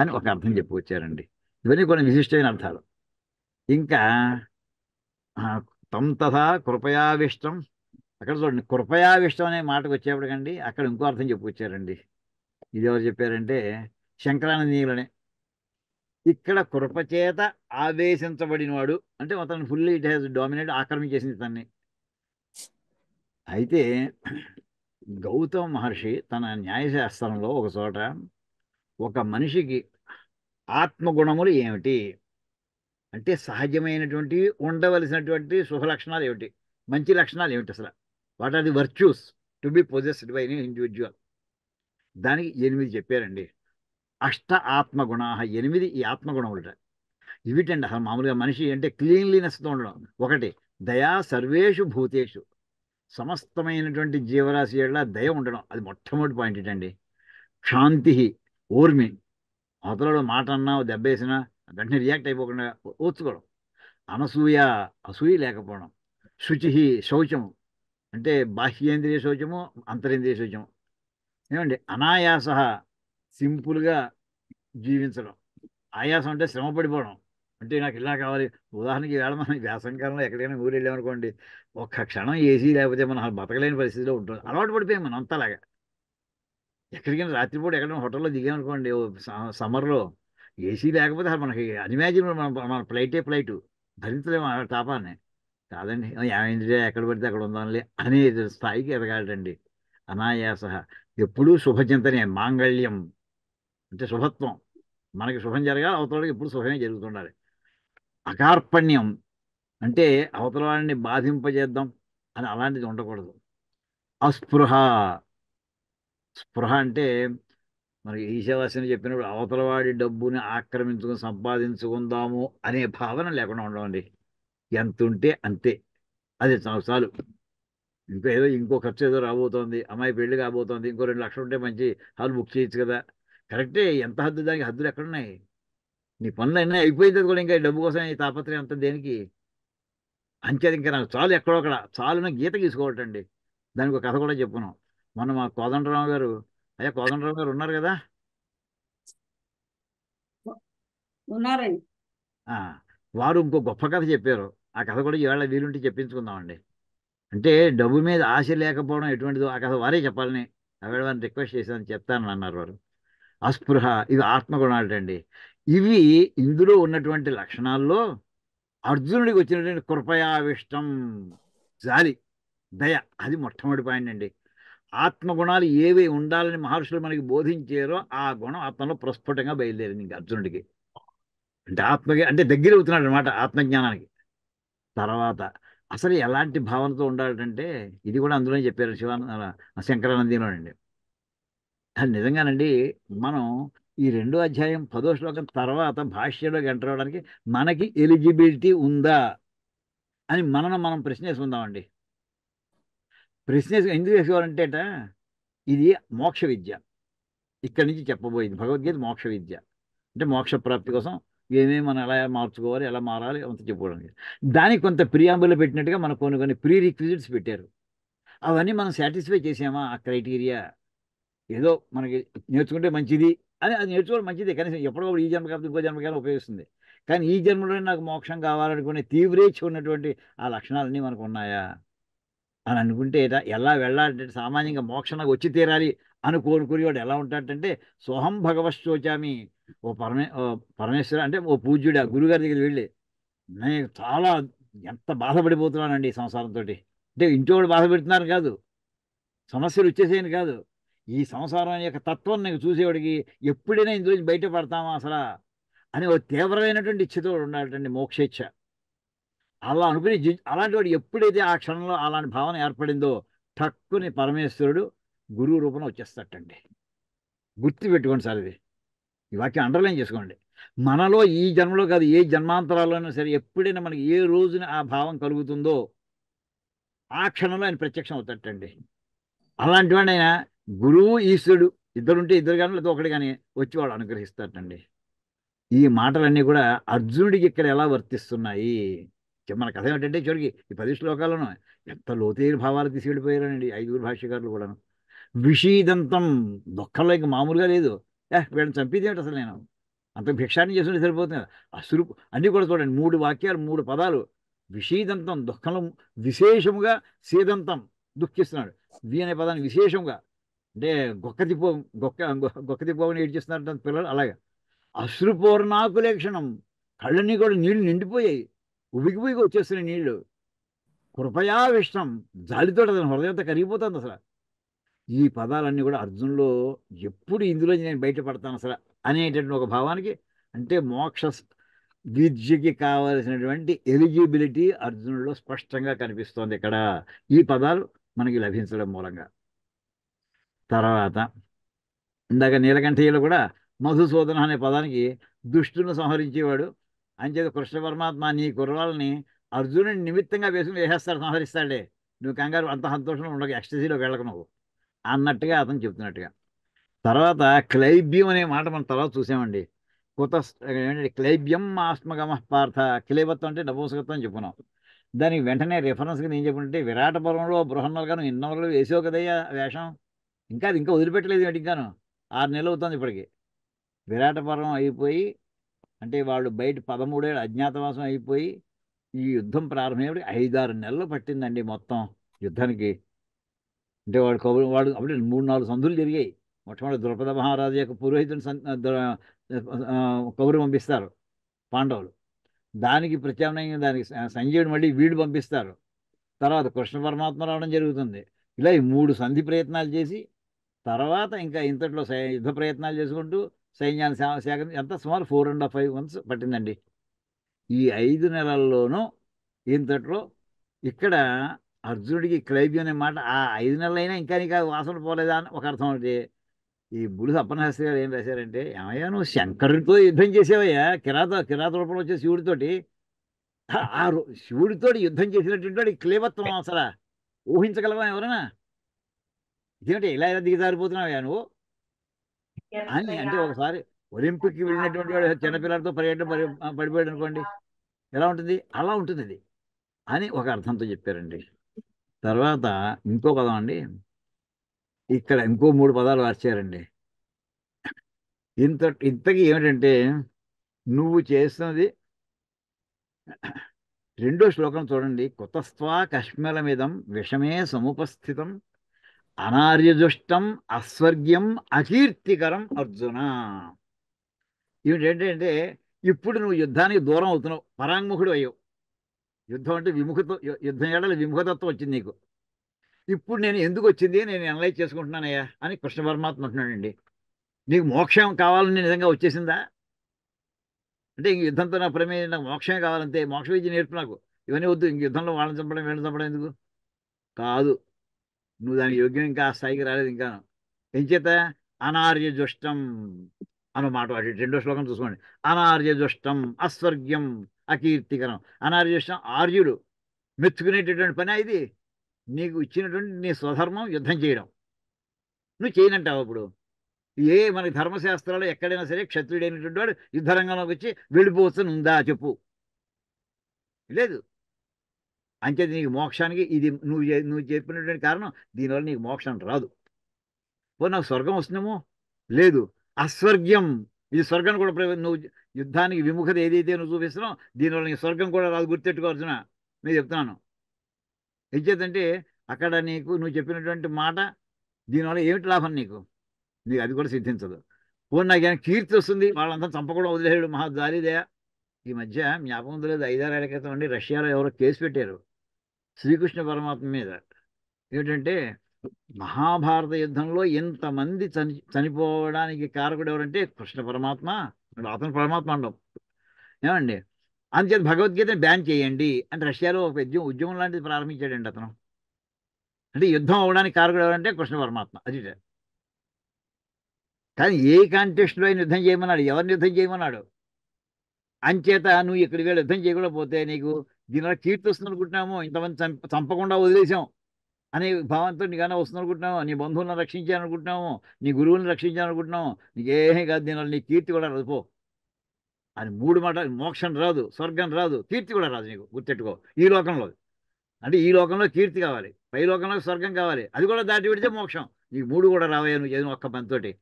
అని ఒక అర్థం చెప్పుకొచ్చారండి ఇవన్నీ కొన్ని విశిష్టమైన అర్థాలు ఇంకా తం తథా కృపయావిష్టం అక్కడ చూడండి కృపయావిష్టం అనే మాటకు వచ్చేప్పటికండి అక్కడ ఇంకో అర్థం చెప్పుకొచ్చారండి ఇది ఎవరు చెప్పారంటే శంకరానందీయులనే ఇక్కడ కృపచేత ఆవేశించబడినవాడు అంటే అతను ఫుల్లీ ఇట్ హ్యాస్ డామినేట్ ఆక్రమించేసింది తన్ని అయితే గౌతమ మహర్షి తన న్యాయశాస్త్రంలో ఒక చోట ఒక మనిషికి ఆత్మగుణములు ఏమిటి అంటే సహజమైనటువంటి ఉండవలసినటువంటి శుభ లక్షణాలు ఏమిటి మంచి లక్షణాలు ఏమిటి అసలు what are the virtues to be possessed by any individual దానికి ఎనిమిది చెప్పారండి అష్ట ఆత్మగుణ ఎనిమిది ఈ ఆత్మగుణములట ఇవిటండి అసలు మామూలుగా మనిషి అంటే క్లీన్లీనెస్తో ఉండడం ఒకటి దయా సర్వేషు భూతేషు సమస్తమైనటువంటి జీవరాశి ఏళ్ళ దయ ఉండడం అది మొట్టమొదటి పాయింట్ ఏంటండి క్షాంతి ఓర్మి అవతలలో మాట అన్నా దెబ్బేసినా వెంటనే రియాక్ట్ అయిపోకుండా ఓచుకోవడం అనసూయ అసూయ లేకపోవడం శుచి శౌచము అంటే బాహ్యేంద్రియ శోచము అంతరేంద్రియ శోచము ఏమండి అనాయాస సింపుల్గా జీవించడం ఆయాసం అంటే శ్రమ పడిపోవడం అంటే నాకు ఇలా కావాలి ఉదాహరణకి వేళ మనం వేసంకాలంలో ఎక్కడికైనా ఊరు వెళ్ళామనుకోండి ఒక్క క్షణం ఏసీ లేకపోతే మనం బతకలేని పరిస్థితిలో ఉంటాం అలవాటు పడిపోయాం మనం అంతలాగా ఎక్కడికైనా రాత్రిపూట ఎక్కడైనా హోటల్లో దిగామనుకోండి సమ్మర్లో ఏసీ లేకపోతే మనకి అనిమాజిన్ మన మన ఫ్లైటే ఫ్లైట్ భరించలేము ఆ తాపాన్ని కాదండి ఏమైంది ఎక్కడ పడితే అక్కడ ఉందాంలే అనే స్థాయికి ఎదగాడండి అనాయాస ఎప్పుడూ శుభచింతనే మాంగళ్యం అంటే శుభత్వం మనకి శుభం జరగాలి అవతలకి ఎప్పుడు శుభమే జరుగుతుండాలి అకార్పణ్యం అంటే అవతల వాడిని బాధింపజేద్దాం అని అలాంటిది ఉండకూడదు అస్పృహ స్పృహ అంటే మనకి ఈశావాసిని చెప్పినప్పుడు అవతలవాడి డబ్బుని ఆక్రమించుకుని సంపాదించుకుందాము అనే భావన లేకుండా ఉండవండి ఎంత ఉంటే అంతే అది చాలు ఇంకా ఏదో ఇంకో ఖర్చు ఏదో రాబోతోంది అమ్మాయి పెళ్లి కాబోతోంది ఇంకో రెండు లక్షలు ఉంటే మంచి హాల్ బుక్ చేయొచ్చు కదా కరెక్టే ఎంత హద్దు దానికి హద్దులు ఎక్కడున్నాయి నీ పనులు అయినా అయిపోయింది కూడా ఇంకా డబ్బు కోసం ఈ తాపత్రయం అంత దేనికి అంచేది ఇంకా నాకు చాలు ఎక్కడొక్కడ నాకు గీత గీసుకోవటండి దానికి ఒక కథ కూడా చెప్పును మొన్న మా కోదండరావు గారు అయ్యా కోదండరావు గారు ఉన్నారు కదా వారు ఇంకో గొప్ప కథ చెప్పారు ఆ కథ కూడా ఈవేళ వీలుంటే చెప్పించుకుందామండి అంటే డబ్బు మీద ఆశ లేకపోవడం ఎటువంటిదో ఆ కథ వారే చెప్పాలని ఆవిడ వారిని రిక్వెస్ట్ చేశాను చెప్తాను అన్నారు వారు అస్పృహ ఇవి ఆత్మగుణాలండి ఇవి ఇందులో ఉన్నటువంటి లక్షణాల్లో అర్జునుడికి వచ్చినటువంటి కృపయావిష్టం జాలి దయ అది మొట్టమొదటి పాయింట్ అండి ఆత్మగుణాలు ఏవి ఉండాలని మహర్షులు మనకి బోధించారో ఆ గుణం ఆత్మలో ప్రస్ఫుటంగా బయలుదేరింది ఇంక అర్జునుడికి అంటే ఆత్మకి అంటే దగ్గర అవుతున్నాడు అనమాట ఆత్మజ్ఞానానికి తర్వాత అసలు ఎలాంటి భావనతో ఉండాలంటే ఇది కూడా అందులోనే చెప్పారు శివాన అండి అది నిజంగానండి మనం ఈ రెండో అధ్యాయం పదో శ్లోకం తర్వాత భాష్యలోకి ఎంటర్ అవ్వడానికి మనకి ఎలిజిబిలిటీ ఉందా అని మనను మనం ప్రశ్నేసుకుందామండి ప్రశ్నేసు ఎందుకు వేసుకోవాలంటే ఇది మోక్ష విద్య ఇక్కడి నుంచి చెప్పబోయేది భగవద్గీత మోక్ష విద్య అంటే మోక్ష ప్రాప్తి కోసం ఏమేమి మనం ఎలా మార్చుకోవాలి ఎలా మారాలి అంత చెప్పుకోవడం దానికి కొంత ప్రియాంబులు పెట్టినట్టుగా మనకు కొన్ని కొన్ని ప్రీ రిక్విజిట్స్ పెట్టారు అవన్నీ మనం సాటిస్ఫై చేసామా ఆ క్రైటీరియా ఏదో మనకి నేర్చుకుంటే మంచిది అని అది నేర్చుకోవడం మంచిది కనీసం ఎప్పటికప్పుడు ఈ జన్మ కాబట్టి ఇంకో జన్మకాలం ఉపయోగిస్తుంది కానీ ఈ జన్మలోనే నాకు మోక్షం కావాలనుకునే తీవ్రేచ్ఛ ఉన్నటువంటి ఆ లక్షణాలన్నీ మనకు ఉన్నాయా అని అనుకుంటే ఎలా వెళ్ళాలంటే సామాన్యంగా మోక్షం నాకు వచ్చి తీరాలి అని వాడు ఎలా ఉంటాడంటే సోహం భగవశోచామి ఓ పరమే ఓ పరమేశ్వర అంటే ఓ పూజ్యుడు ఆ గురుగారి దగ్గరికి వెళ్ళి నేను చాలా ఎంత బాధపడిపోతున్నానండి ఈ సంసారంతో అంటే ఇంట్లో కూడా బాధ కాదు సమస్యలు వచ్చేసేయని కాదు ఈ సంసారం యొక్క తత్వం నేను చూసేవాడికి ఎప్పుడైనా ఇందులోంచి బయటపడతామా అసలు అని ఓ తీవ్రమైనటువంటి ఇచ్చతో ఉండాలండి మోక్షేచ్ఛ అలా అనుకుని అలాంటి వాడు ఎప్పుడైతే ఆ క్షణంలో అలాంటి భావన ఏర్పడిందో టక్కుని పరమేశ్వరుడు గురువు రూపంలో వచ్చేస్తాటండి గుర్తు పెట్టుకోండి సార్ ఇది ఈ వాక్యం అండర్లైన్ చేసుకోండి మనలో ఈ జన్మలో కాదు ఏ జన్మాంతరాల్లోనైనా సరే ఎప్పుడైనా మనకి ఏ రోజున ఆ భావం కలుగుతుందో ఆ క్షణంలో ఆయన ప్రత్యక్షం అవుతాటండి అలాంటి వాడు ఆయన గురువు ఈశ్వరుడు ఇద్దరుంటే ఇద్దరు కానీ లేదా ఒకటి కానీ వచ్చి వాడు అనుగ్రహిస్తాటండి ఈ మాటలన్నీ కూడా అర్జునుడికి ఇక్కడ ఎలా వర్తిస్తున్నాయి మన కథ ఏమిటంటే చూడకి ఈ పది శ్లోకాలను ఎంత లోతైన భావాలు అండి ఐదుగురు భాష్యకారులు కూడాను విషీదంతం దొక్కలో ఇంకా మామూలుగా లేదు వీళ్ళని చంపేదేమిటి అసలు నేను అంత భిక్షాన్ని చేసుకుంటే సరిపోతుంది అసలు అన్నీ కూడా చూడండి మూడు వాక్యాలు మూడు పదాలు విషీదంతం దుఃఖంలో విశేషముగా సీదంతం దుఃఖిస్తున్నాడు వి అనే పదాన్ని విశేషంగా అంటే గొక్క తిప్పో గొక్క గొక్క తిప్పోమని పిల్లలు అలాగే అశ్రుపూర్ణాకులే క్షణం కళ్ళన్నీ కూడా నీళ్లు నిండిపోయాయి ఉబికిపోయి వచ్చేస్తున్నాయి నీళ్లు విష్ణం జాలితో అతను హృదయంతో కరిగిపోతుంది అసలు ఈ పదాలన్నీ కూడా అర్జున్లో ఎప్పుడు ఇందులో నేను బయటపడతాను అసలు అనేటటువంటి ఒక భావానికి అంటే మోక్ష విద్యకి కావలసినటువంటి ఎలిజిబిలిటీ అర్జునుడిలో స్పష్టంగా కనిపిస్తోంది ఇక్కడ ఈ పదాలు మనకి లభించడం మూలంగా తర్వాత ఇందాక నీలకంఠయ్యలో కూడా మధుసూదన అనే పదానికి దుష్టును సంహరించేవాడు అంచేత కృష్ణ పరమాత్మ నీ కుర్రాలని అర్జునుడి నిమిత్తంగా వేసుకుని వేసేస్తాడు సంహరిస్తాడే నువ్వు కంగారు అంత సంతోషంలో ఉండక ఎక్స్టసీలోకి వెళ్ళకు నువ్వు అన్నట్టుగా అతను చెప్తున్నట్టుగా తర్వాత క్లైబ్యం అనే మాట మనం తర్వాత చూసామండి కుత ఏంటంటే క్లైబ్యం ఆస్మగమ పార్థ క్లైబత్వం అంటే డబోసగత్వం అని చెప్పుకున్నాం దానికి వెంటనే రిఫరెన్స్గా నేను చెప్పినట్టే చెప్పంటే విరాట పర్వంలో బృహన్నలుగాను ఇన్నవరులు వేసావు కదయ్యా వేషం ఇంకా అది ఇంకా వదిలిపెట్టలేదు ఏంటి ఇంకాను ఆరు నెలలు అవుతుంది ఇప్పటికి విరాట పర్వం అయిపోయి అంటే వాళ్ళు బయట పదమూడేళ్ళు అజ్ఞాతవాసం అయిపోయి ఈ యుద్ధం ప్రారంభమైనప్పుడు ఐదారు నెలలు పట్టిందండి మొత్తం యుద్ధానికి అంటే వాడు కబురు వాడు అప్పుడే మూడు నాలుగు సంధులు జరిగాయి మొట్టమొదటి ద్రౌపద మహారాజు యొక్క పురోహితుని కబురు పంపిస్తారు పాండవులు దానికి ప్రత్యామ్నాయంగా దానికి సంజయుడు మళ్ళీ వీడు పంపిస్తారు తర్వాత కృష్ణ పరమాత్మ రావడం జరుగుతుంది ఇలా ఈ మూడు సంధి ప్రయత్నాలు చేసి తర్వాత ఇంకా ఇంతట్లో యుద్ధ ప్రయత్నాలు చేసుకుంటూ సైన్యాన్ని సేకర ఎంత సుమారు four and half five months పట్టిందండి ఈ ఐదు నెలల్లోనూ ఇంతట్లో ఇక్కడ అర్జునుడికి క్లైబ్యం అనే మాట ఆ ఐదు నెలలైనా ఇంకా నీకు వాసన పోలేదా అని ఒక అర్థం ఒకటి ఈ బుడి అప్పనశాస్త్రి గారు ఏం రాశారంటే ఏమయ్యా నువ్వు శంకరుడితో యుద్ధం చేసేవయ్యా కిరాత కిరాత రూపంలో వచ్చే శివుడితోటి ఆ శివుడితో యుద్ధం చేసినటువంటి క్లేవత్వం అవసరా ఊహించగలవా ఎవరైనా ఇదేంటి ఇలా ఇలా దిగజారిపోతున్నావయ్యా నువ్వు అని అంటే ఒకసారి ఒలింపిక్కి వెళ్ళినటువంటి వాడు చిన్నపిల్లలతో పర్యటన పడిపోయాడు అనుకోండి ఎలా ఉంటుంది అలా ఉంటుంది అది అని ఒక అర్థంతో చెప్పారండి తర్వాత ఇంకో పదం అండి ఇక్కడ ఇంకో మూడు పదాలు వార్చారండి ఇంత ఇంతకీ ఏమిటంటే నువ్వు చేస్తున్నది రెండో శ్లోకం చూడండి కుతస్వా కష్మలమిదం విషమే సముపస్థితం అనార్యదుష్టం అస్వర్గ్యం అకీర్తికరం అర్జున ఏమిటంటే ఇప్పుడు నువ్వు యుద్ధానికి దూరం అవుతున్నావు పరాంగ్ముఖుడు అయ్యావు యుద్ధం అంటే విముఖత యుద్ధం ఏడల విముఖతత్వం వచ్చింది నీకు ఇప్పుడు నేను ఎందుకు వచ్చింది నేను ఎనలైజ్ చేసుకుంటున్నానయ్యా అని కృష్ణ పరమాత్మ అంటున్నాడండి నీకు మోక్షం కావాలని నిజంగా వచ్చేసిందా అంటే ఇంక యుద్ధంతో నా ప్రమే నాకు మోక్షమే కావాలంటే మోక్ష విద్య నేర్పు నాకు ఇవన్నీ వద్దు ఇంక యుద్ధంలో వాళ్ళని చంపడం వీళ్ళని చంపడం ఎందుకు కాదు నువ్వు దానికి యోగ్యం ఇంకా ఆ స్థాయికి రాలేదు ఇంకా ఏం చేత అనార్య జుష్టం అన్నమాట వాటి రెండో శ్లోకం చూసుకోండి అనార్య జుష్టం అస్వర్గ్యం అకీర్తికరం చేసిన ఆర్యుడు మెచ్చుకునేటటువంటి పని ఇది నీకు ఇచ్చినటువంటి నీ స్వధర్మం యుద్ధం చేయడం నువ్వు చేయనంటావు అప్పుడు ఏ మన ధర్మశాస్త్రాలు ఎక్కడైనా సరే క్షత్రుడైనటువంటి వాడు యుద్ధరంగంలోకి వచ్చి వెళ్ళిపోవచ్చని ఉందా చెప్పు లేదు అంటే నీకు మోక్షానికి ఇది నువ్వు నువ్వు చెప్పినటువంటి కారణం దీనివల్ల నీకు మోక్షం రాదు ఓ నాకు స్వర్గం వస్తుందేమో లేదు అస్వర్గ్యం ఇది స్వర్గం కూడా నువ్వు యుద్ధానికి విముఖత ఏదైతే నువ్వు చూపిస్తున్నావు దీనివల్ల నీ స్వర్గం కూడా రాదు గుర్తెట్టుకో అర్జున నేను చెప్తున్నాను ఎంచేతంటే అక్కడ నీకు నువ్వు చెప్పినటువంటి మాట దీనివల్ల ఏమిటి లాభం నీకు నీకు అది కూడా సిద్ధించదు పోనీ నాకు ఏమైనా కీర్తి వస్తుంది వాళ్ళంతా చంపకూడదు వదిలేడు మహా జాలీదయా ఈ మధ్య జ్ఞాపకం లేదు ఐదారేళ్ల క్రితం అండి రష్యాలో ఎవరో కేసు పెట్టారు శ్రీకృష్ణ పరమాత్మ మీద ఏమిటంటే మహాభారత యుద్ధంలో ఇంతమంది చని చనిపోవడానికి కారకుడు ఎవరంటే కృష్ణ పరమాత్మ అతను పరమాత్మ అండవు ఏమండి అందుచేత భగవద్గీతని బ్యాన్ చేయండి అంటే రష్యాలో ఒక పెద్ద ఉద్యమం లాంటిది ప్రారంభించాడండి అతను అంటే యుద్ధం అవ్వడానికి కారకుడు ఎవరంటే కృష్ణ పరమాత్మ అది కానీ ఏ కాంటెస్ట్లో ఆయన యుద్ధం చేయమన్నాడు ఎవరిని యుద్ధం చేయమన్నాడు అంచేత నువ్వు ఇక్కడికి వెళ్ళి యుద్ధం చేయకుండా పోతే నీకు దీనివల్ల కీర్తి వస్తుంది అనుకుంటున్నాము ఇంతమంది చంపకుండా వదిలేసాం అనే భావంతో నీకన్నా వస్తుంది అనుకుంటున్నావు నీ బంధువులను రక్షించాలనుకుంటున్నాము నీ గురువులను రక్షించాలనుకుంటున్నాము నీకేమీ కాదు వల్ల నీ కీర్తి కూడా రాదు పో అని మూడు మాట మోక్షం రాదు స్వర్గం రాదు కీర్తి కూడా రాదు నీకు గుర్తెట్టుకో ఈ లోకంలో అంటే ఈ లోకంలో కీర్తి కావాలి పై లోకంలో స్వర్గం కావాలి అది కూడా దాటి పెడితే మోక్షం నీకు మూడు కూడా రావయ్యా నువ్వు ఏదో ఒక్క పనితోటి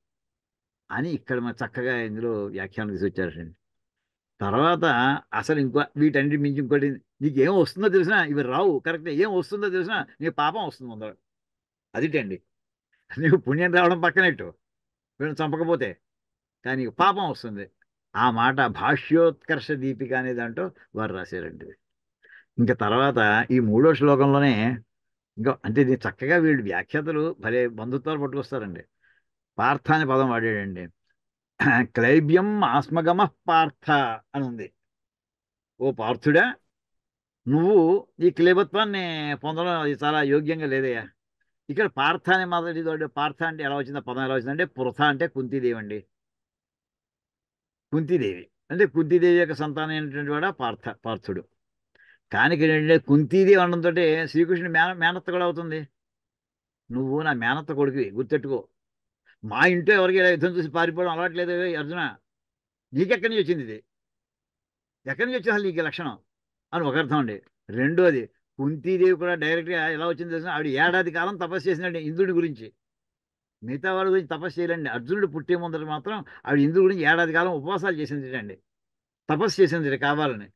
అని ఇక్కడ మన చక్కగా ఇందులో వ్యాఖ్యానం తీసుకొచ్చారండి తర్వాత అసలు ఇంకో వీటన్నిటి మించి ఇంకోటి నీకు ఏం వస్తుందో తెలిసినా ఇవి రావు కరెక్ట్ ఏం వస్తుందో తెలిసినా నీ పాపం వస్తుంది ముందర అదిటండి నీకు పుణ్యం రావడం పక్కనట్టు వీళ్ళు చంపకపోతే కానీ పాపం వస్తుంది ఆ మాట భాష్యోత్కర్ష దీపిక అనే దాంట్లో వారు రాశారండి ఇంకా తర్వాత ఈ మూడో శ్లోకంలోనే ఇంకా అంటే చక్కగా వీళ్ళు వ్యాఖ్యాతలు భలే బంధుత్వాలు పట్టుకొస్తారండి పార్థాని పదం వాడాడండి [CLEARS THROAT] క్లైబ్యం ఆస్మగమ పార్థ అని ఉంది ఓ పార్థుడా నువ్వు ఈ క్లేబత్వాన్ని పొందడం అది చాలా యోగ్యంగా లేదయ్యా ఇక్కడ పార్థ అనే మొదటి పార్థ అంటే ఎలా వచ్చింది పదం ఎలా వచ్చిందంటే పురథ అంటే కుంతీదేవి అండి కుంతీదేవి అంటే కుంతీదేవి యొక్క సంతానం అయినటువంటి వాడు పార్థ పార్థుడు కానీ ఏంటంటే కుంతీదేవి అనడంతో శ్రీకృష్ణుడు మేన మేనత్త కూడా అవుతుంది నువ్వు నా మేనత్త కొడుకువి గుర్తెట్టుకో మా ఇంట్లో ఎవరికి యుద్ధం చూసి పారిపోవడం అలవాట్లేదు అర్జున నీకెక్కడి నుంచి వచ్చింది ఇది ఎక్కడి నుంచి వచ్చింది అసలు నీకు లక్షణం అని ఒక అర్థం అండి రెండోది కుంతీదేవి కూడా డైరెక్ట్గా ఎలా వచ్చింది తెలిసిన ఆవిడ ఏడాది కాలం తపస్సు చేసిందండి ఇంద్రుడి గురించి మిగతా వాళ్ళ గురించి తపస్సు చేయాలండి అర్జునుడు పుట్టే ముందర మాత్రం ఆవిడ ఇంద్రుడి గురించి ఏడాది కాలం ఉపవాసాలు చేసింది అండి తపస్సు చేసింది కావాలని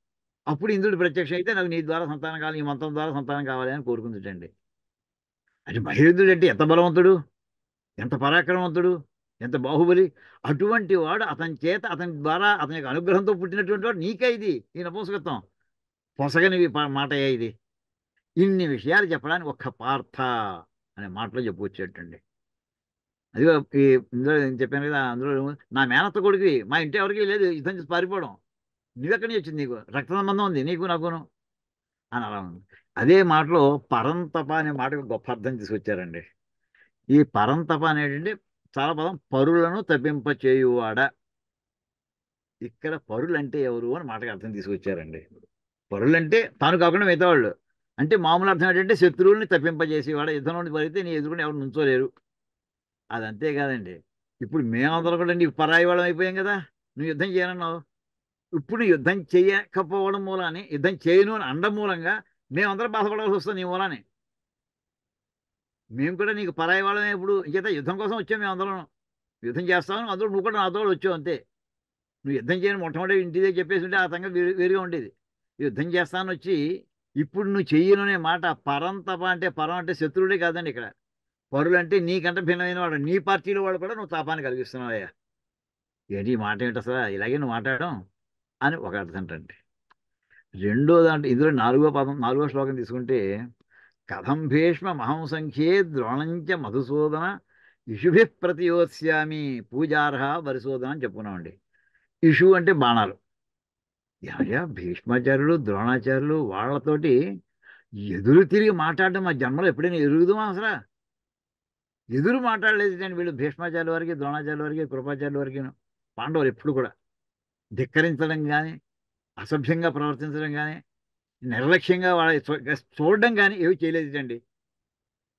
అప్పుడు ఇంద్రుడు ప్రత్యక్షం అయితే నాకు నీ ద్వారా సంతానం కావాలి నీ మంత్రం ద్వారా సంతానం కావాలి అని కోరుకుందిటండి అది మహేంద్రుడు అంటే ఎంత బలవంతుడు ఎంత పరాక్రమవంతుడు ఎంత బాహుబలి అటువంటి వాడు అతని చేత అతని ద్వారా అతని యొక్క అనుగ్రహంతో పుట్టినటువంటి వాడు నీకే ఇది ఈ నపుంసకత్వం పొసగనివి మాటయే ఇది ఇన్ని విషయాలు చెప్పడానికి ఒక్క పార్థ అనే మాటలో చెప్పుకొచ్చేటండి అది ఈ ఇందులో నేను చెప్పాను కదా అందులో నా మేనత్త కొడుకు మా ఇంటి ఎవరికి లేదు యుద్ధం చేసి పారిపోవడం నువ్వెక్కడి నుంచి వచ్చింది నీకు రక్త సంబంధం ఉంది నీకు నాకును అని అలా ఉంది అదే మాటలో పరంతప అనే మాటకు గొప్ప అర్థం తీసుకొచ్చారండి ఈ పరంతప అనేటువంటి చాలా పదం పరులను చేయువాడ ఇక్కడ పరులు అంటే ఎవరు అని మాటకు అర్థం తీసుకొచ్చారండి పరులంటే తాను కాకుండా మిగతా వాళ్ళు అంటే మామూలు అర్థం ఏంటంటే శత్రువుల్ని తప్పింపజేసేవాడ యుద్ధంలో పడితే నీ ఎదురుకుని ఎవరు నుంచోలేరు అది అంతే కాదండి ఇప్పుడు మేమందరం కూడా నీకు పరాయి వాళ్ళం అయిపోయాం కదా నువ్వు యుద్ధం చేయనన్నావు ఇప్పుడు యుద్ధం చేయకపోవడం మూలాన్ని యుద్ధం చేయను అని అండం మూలంగా మేమందరం బాధపడాల్సి వస్తుంది నీ మూలాన్ని మేము కూడా నీకు పరాయి వాళ్ళమే ఇప్పుడు ఇంకేత యుద్ధం కోసం వచ్చాం మేము అందరం యుద్ధం చేస్తాము అందులో నువ్వు కూడా నాతో వచ్చావు అంతే నువ్వు యుద్ధం చేయని మొట్టమొదటి ఇంటిదే చెప్పేసి ఉంటే ఆ తంగా వేరుగా ఉండేది యుద్ధం చేస్తాను వచ్చి ఇప్పుడు నువ్వు అనే మాట పరం తప అంటే పరం అంటే శత్రువుడే కాదండి ఇక్కడ పరులు అంటే నీకంటే భిన్నమైన వాడు నీ పార్టీలో వాళ్ళు కూడా నువ్వు తాపాన్ని కలిగిస్తున్నావయ్యా ఏంటి మాట ఏంటి అసలు ఇలాగే నువ్వు మాట్లాడడం అని ఒక అర్థం అంటే రెండో దాంట్లో ఇందులో నాలుగో పదం నాలుగో శ్లోకం తీసుకుంటే కథం భీష్మ సంఖ్యే ద్రోణంచ మధుసూదన ఇషుభి ప్రతియోత్స్యామి పూజార్హ పరిశోధన అని చెప్పుకున్నామండి ఇషు అంటే బాణాలు ఏమయ్యా భీష్మాచార్యులు ద్రోణాచార్యులు వాళ్ళతోటి ఎదురు తిరిగి మాట్లాడడం మా జన్మలో ఎప్పుడైనా ఎరుగుదామా అసలా ఎదురు మాట్లాడలేదు వీళ్ళు భీష్మాచార్యుల వారికి ద్రోణాచార్యుల వారికి కృపాచార్యుల వారికి పాండవులు ఎప్పుడు కూడా ధిక్కరించడం కానీ అసభ్యంగా ప్రవర్తించడం కానీ నిర్లక్ష్యంగా వాళ్ళ చూడడం కానీ ఏమి అండి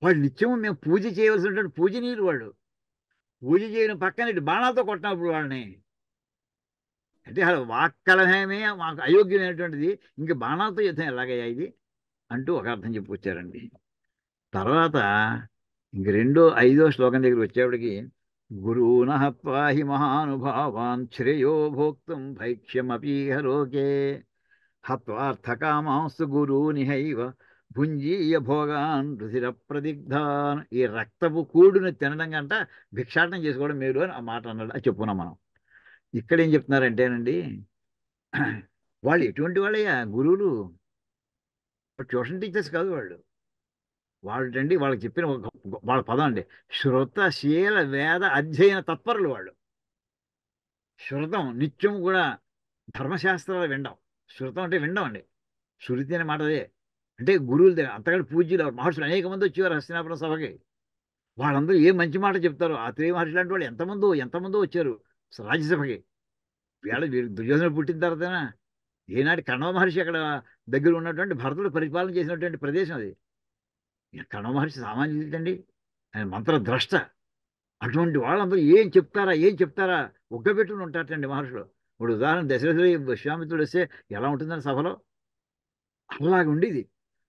వాళ్ళు నిత్యం మేము పూజ చేయవలసినటువంటి పూజనీయులు వాళ్ళు పూజ చేయడం పక్కన బాణాలతో కొట్టినప్పుడు వాళ్ళని అంటే అసలు వాక్కలహమే మాకు అయోగ్యమైనటువంటిది ఇంక బాణాలతో యుద్ధం ఎలాగయ్యా ఇది అంటూ ఒక అర్థం చెప్పుకొచ్చారండి తర్వాత ఇంక రెండో ఐదో శ్లోకం దగ్గర వచ్చేప్పటికి గురూన పాహి మహానుభావాన్ శ్రేయో భోక్తం భైక్ష్యమపీహలోకే హత్వార్థకామాంస్ గురువునిహైవ భుంజీయ భోగాన్ రుధిర ప్రదిగ్ధాన్ ఈ రక్తపు కూడును తినడం కంట భిక్షాటనం చేసుకోవడం మేలు అని ఆ మాట అన్నాడు అది చెప్పున్నాం మనం ఇక్కడ ఏం చెప్తున్నారంటేనండి వాళ్ళు ఎటువంటి వాళ్ళయ్యా గురువులు ట్యూషన్ టీచర్స్ కాదు వాళ్ళు వాళ్ళండి వాళ్ళకి చెప్పిన ఒక వాళ్ళ పదం అండి శ్రుతశీల వేద అధ్యయన తత్పరులు వాళ్ళు శృతం నిత్యం కూడా ధర్మశాస్త్రాలు వినడం శృతం అంటే వినడం అండి శృతి అనే మాట అదే అంటే గురువులు అంతకంటే పూజ్యులు మహర్షులు అనేక మంది వచ్చేవారు హస్తినాపురం సభకి వాళ్ళందరూ ఏ మంచి మాట చెప్తారు ఆ త్రీ మహర్షులు లాంటి వాళ్ళు ఎంతమందో ఎంతమందో వచ్చారు రాజ్యసభకి వీళ్ళ వీరు దుర్యోధన పుట్టిన తర్వాతనా ఏనాటి కణవ మహర్షి అక్కడ దగ్గర ఉన్నటువంటి భరతుడు పరిపాలన చేసినటువంటి ప్రదేశం అది కణవ మహర్షి సామాన్యండి ఆయన మంత్రద్రష్ట అటువంటి వాళ్ళందరూ ఏం చెప్తారా ఏం చెప్తారా ఒగ్గబెట్టుకుని ఉంటారటండి మహర్షులు ఇప్పుడు ఉదాహరణ దశరథుడు విశ్వామిత్రుడు వస్తే ఎలా ఉంటుందని సభలో అలాగ ఉండేది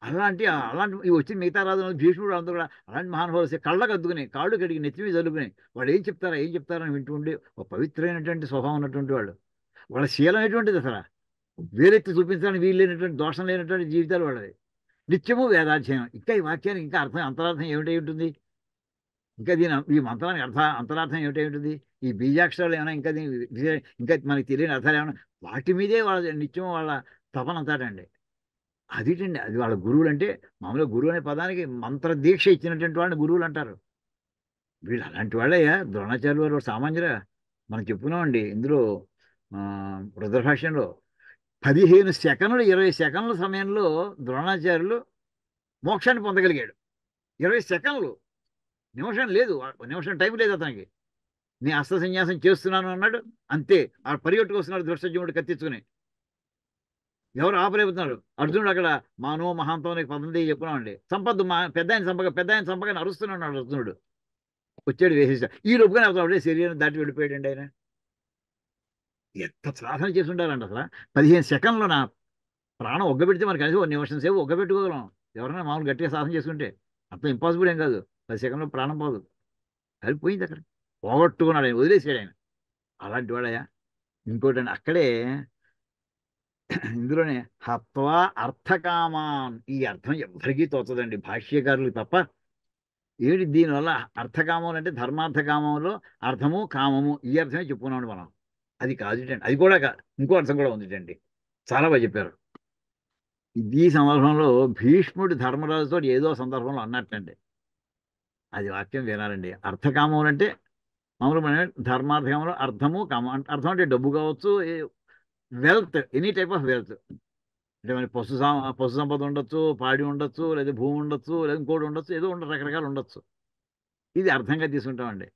అలాంటి అలాంటి ఇవి వచ్చిన మిగతా రాజు భీష్ముడు అంత కూడా అలాంటి మహానుభావులు వస్తే కళ్ళకు అద్దుకుని కాళ్ళు కడిగి నెత్తి మీద జరుపుకుని వాళ్ళు ఏం చెప్తారా ఏం చెప్తారని వింటూ ఉండి ఒక పవిత్రమైనటువంటి స్వభావం ఉన్నటువంటి వాళ్ళు వాళ్ళ శీలం ఎటువంటిది అసలు వేరెత్తి చూపించడానికి వీలు లేనటువంటి దోషం లేనటువంటి జీవితాలు వాళ్ళది నిత్యము వేదాధ్యయనం ఇంకా ఈ వాక్యానికి ఇంకా అర్థం అంతరార్థం ఏమిటై ఉంటుంది ఇంకా దీని ఈ మంత్రానికి అర్థ అంతరార్థం ఏమిటై ఉంటుంది ఈ బీజాక్షరాలు ఏమైనా ఇంకా ఇంకా మనకి తెలియని అర్థాలు ఏమైనా వాటి మీదే వాళ్ళ నిత్యం వాళ్ళ తపన అంతాడండి అదిటండి అది వాళ్ళ గురువులు అంటే మామూలుగా గురువు అనే పదానికి మంత్రదీక్ష ఇచ్చినటువంటి వాళ్ళని గురువులు అంటారు వీళ్ళు అలాంటి వాళ్ళయ్యా ద్రోణాచార్యులు వారు సామాన్యురా మనం చెప్పుకున్నామండి ఇందులో రుద్రభాష్యంలో పదిహేను సెకండ్లు ఇరవై సెకండ్ల సమయంలో ద్రోణాచార్యులు మోక్షాన్ని పొందగలిగాడు ఇరవై సెకండ్లు నిమిషం లేదు నిమిషం టైం లేదు అతనికి నేను అస్త సన్యాసం చేస్తున్నాను అన్నాడు అంతే ఆ పరిగెట్టుకు వస్తున్నాడు దృష్టజుముడు కత్తించుకుని ఎవరు ఆపలేపుతున్నాడు అర్జునుడు అక్కడ మానవ మహాంతం నీకు చెప్పున్నాం అండి సంపద్దు మా పెద్ద ఆయన సంపక పెద్ద ఆయన సంపక అరుస్తున్నాడు అర్జునుడు వచ్చాడు వేసేసాడు ఈ రూపుగానే అవుతున్నాడు శరీరం దాటి వెళ్ళిపోయాడండి ఆయన ఎంత సాధన చేసి ఉండాలండి అసలు పదిహేను సెకండ్లో నా ప్రాణం ఒగ్గబెడితే మనకు కలిసి ఒక నిమిషం సేపు ఒగ్గబెట్టుకోగలం ఎవరైనా మామూలు గట్టిగా సాధన చేసుకుంటే అంత ఇంపాసిబుల్ ఏం కాదు పది సెకండ్లో ప్రాణం పోదు కలిపోయింది అక్కడ పోగొట్టుకున్నాడు ఆయన వదిలేసాడు ఆయన అలాంటి వాడయా ఇంకోటి అక్కడే ఇందులోనే హత్వా అర్థకామాన్ ఈ అర్థం ఎవరికీ తోచదండి భాష్యకారులు తప్ప ఏమిటి దీనివల్ల అర్థకామం అంటే ధర్మార్థకామంలో అర్థము కామము ఈ అర్థమే చెప్పుకున్నాం మనం అది అండి అది కూడా కాదు ఇంకో అర్థం కూడా ఉందిటండి చాలా బాగా చెప్పారు ఈ సందర్భంలో భీష్ముడు ధర్మరాజుతో ఏదో సందర్భంలో అన్నట్టండి అది వాక్యం వినాలండి అర్థకామం అంటే మన ధర్మార్థంలో అర్థము కామ అర్థం అంటే డబ్బు కావచ్చు wealth any type of wealth అంటే మరి పశు పశు సంపద ఉండొచ్చు పాడి ఉండొచ్చు లేదా భూమి ఉండొచ్చు లేదా ఇంకోటి ఉండొచ్చు ఏదో ఉండదు రకరకాలు ఉండొచ్చు ఇది అర్థంగా తీసుకుంటామండి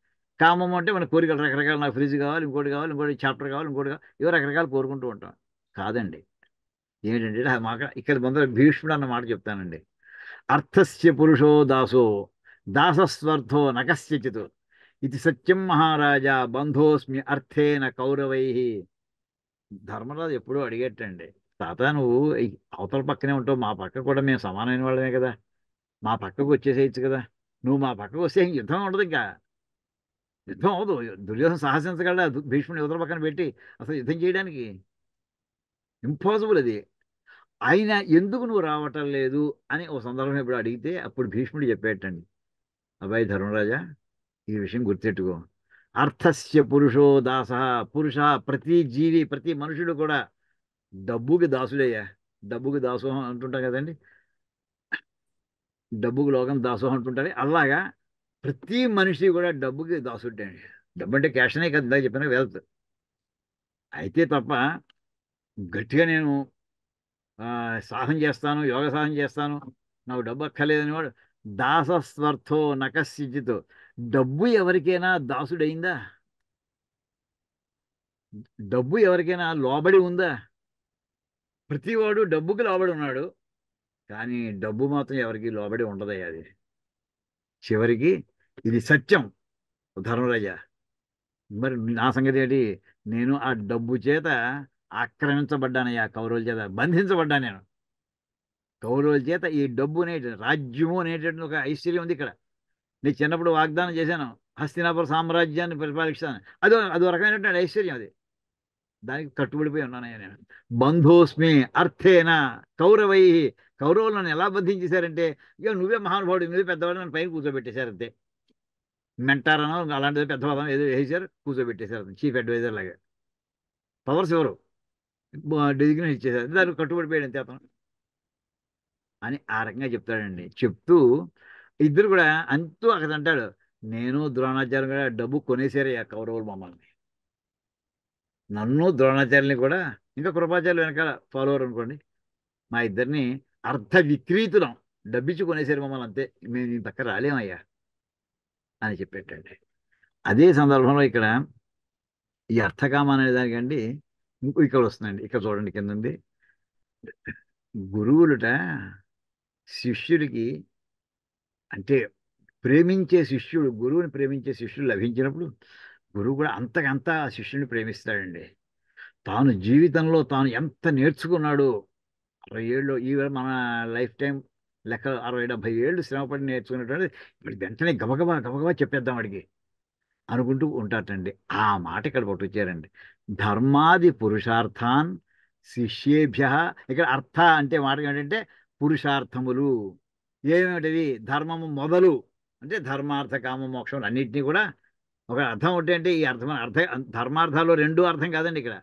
కామం అంటే మన కోరికలు రకరకాల నాకు ఫ్రిడ్జ్ కావాలి ఇంకోటి కావాలి ఇంకోటి చాప్టర్ కావాలి ఇంకోటి కావాలి ఇవో రకరకాలు కోరుకుంటూ ఉంటాం కాదండి ఏంటంటే మాకు ఇక్కడ ముందర భీష్ముడు అన్న మాట చెప్తానండి అర్థస్య పురుషో దాసో దాసస్వర్థో నకస్యచితో ఇది సత్యం మహారాజా బంధోస్మి అర్థేన కౌరవై ధర్మరాజు ఎప్పుడూ అడిగేటండి తాత నువ్వు అవతల పక్కనే ఉంటావు మా పక్క కూడా మేము సమానమైన వాళ్ళమే కదా మా పక్కకు వచ్చేసేయచ్చు కదా నువ్వు మా పక్కకు వస్తే యుద్ధం ఉండదు ఇంకా యుద్ధం అవ్వదు దుర్యోధన సాహసించగలడా భీష్ముని యువతల పక్కన పెట్టి అసలు యుద్ధం చేయడానికి ఇంపాసిబుల్ అది ఆయన ఎందుకు నువ్వు రావటం లేదు అని ఓ సందర్భం ఇప్పుడు అడిగితే అప్పుడు భీష్ముడు చెప్పేటండి అబ్బాయి ధర్మరాజా ఈ విషయం గుర్తెట్టుకో అర్థస్య పురుషో దాస పురుష ప్రతి జీవి ప్రతి మనుషుడు కూడా డబ్బుకి దాసుడయ్యా డబ్బుకి దాసోహం అంటుంటాం కదండి డబ్బుకు లోకం దాసోహం అంటుంటారు అలాగా ప్రతి మనిషి కూడా డబ్బుకి దాసుడండి డబ్బు అంటే క్యాష్ అనే కదా చెప్పిన వెల్త్ అయితే తప్ప గట్టిగా నేను సాహం చేస్తాను యోగ సాహం చేస్తాను నాకు డబ్బు అక్కర్లేదని వాడు దాసస్వర్థో నకస్సిజిత్ డబ్బు ఎవరికైనా దాసుడైందా డబ్బు ఎవరికైనా లోబడి ఉందా ప్రతివాడు డబ్బుకి లోబడి ఉన్నాడు కానీ డబ్బు మాత్రం ఎవరికి లోబడి ఉండదయ్యా అది చివరికి ఇది సత్యం ధర్మరాజ మరి నా సంగతి ఏంటి నేను ఆ డబ్బు చేత ఆక్రమించబడ్డానయ్యా కౌరవుల చేత బంధించబడ్డా నేను కౌరవుల చేత ఈ డబ్బు అనేటువంటి రాజ్యము అనేటువంటి ఒక ఐశ్వర్యం ఉంది ఇక్కడ నేను చిన్నప్పుడు వాగ్దానం చేశాను హస్తినాపుర సామ్రాజ్యాన్ని పరిపాలిస్తాను అది ఒక రకమైనటువంటి ఐశ్వర్యం అది దానికి కట్టుబడిపోయి ఉన్నాను నేను బంధోస్మి అర్థేన కౌరవై కౌరవులు నన్ను ఎలా బంధించేశారంటే ఇక నువ్వే మహానుభావుడు నువ్వే పెద్దవాడు నన్ను పైన కూర్చోబెట్టేశారు అంతే మెంటారనో అలాంటిది పెద్దవాదం ఏదో వేసేశారు కూర్చోబెట్టేశారు చీఫ్ అడ్వైజర్ లాగా పవర్స్ ఎవరు డిజిగ్నేషన్ ఇచ్చేశారు దానికి కట్టుబడిపోయాడు అంతే అతను అని ఆ రకంగా చెప్తాడండి చెప్తూ ఇద్దరు కూడా అంతూ అక్కడ అంటాడు నేను ద్రోణాచార్యం కూడా డబ్బు ఆ కౌరవులు మమ్మల్ని నన్ను ద్రోణాచార్యని కూడా ఇంకా కృపాచార్యులు వెనకాల ఫాలోవర్ అనుకోండి మా ఇద్దరిని అర్థ విక్రీతులం డబ్బిచ్చి కొనేసారు మమ్మల్ని అంతే మేము దీని పక్క రాలేమయ్యా అని చెప్పేటండి అదే సందర్భంలో ఇక్కడ ఈ అర్థకామ అనే దానికండి ఇంకో ఇక్కడ వస్తుందండి ఇక్కడ చూడండి కింద ఉంది గురువులుట శిష్యుడికి అంటే ప్రేమించే శిష్యుడు గురువుని ప్రేమించే శిష్యుడు లభించినప్పుడు గురువు కూడా అంతకంతా ఆ శిష్యుని ప్రేమిస్తాడండి తాను జీవితంలో తాను ఎంత నేర్చుకున్నాడు అరవై ఏళ్ళు ఈ మన లైఫ్ టైం లెక్క అరవై డెబ్భై ఏళ్ళు శ్రమపడి నేర్చుకున్నటువంటి ఇప్పుడు వెంటనే గబగబా గబగబా చెప్పేద్దాం వాడికి అనుకుంటూ ఉంటాటండి ఆ మాట ఇక్కడ పట్టుకొచ్చారండి ధర్మాది పురుషార్థాన్ శిష్యేభ్య ఇక్కడ అర్థ అంటే మాట ఏంటంటే పురుషార్థములు ఏమిటివి ధర్మము మొదలు అంటే ధర్మార్థ కామ మోక్షం అన్నింటినీ కూడా ఒక అర్థం ఒకటి అంటే ఈ అర్థం అర్థ ధర్మార్థాలు రెండు అర్థం కాదండి ఇక్కడ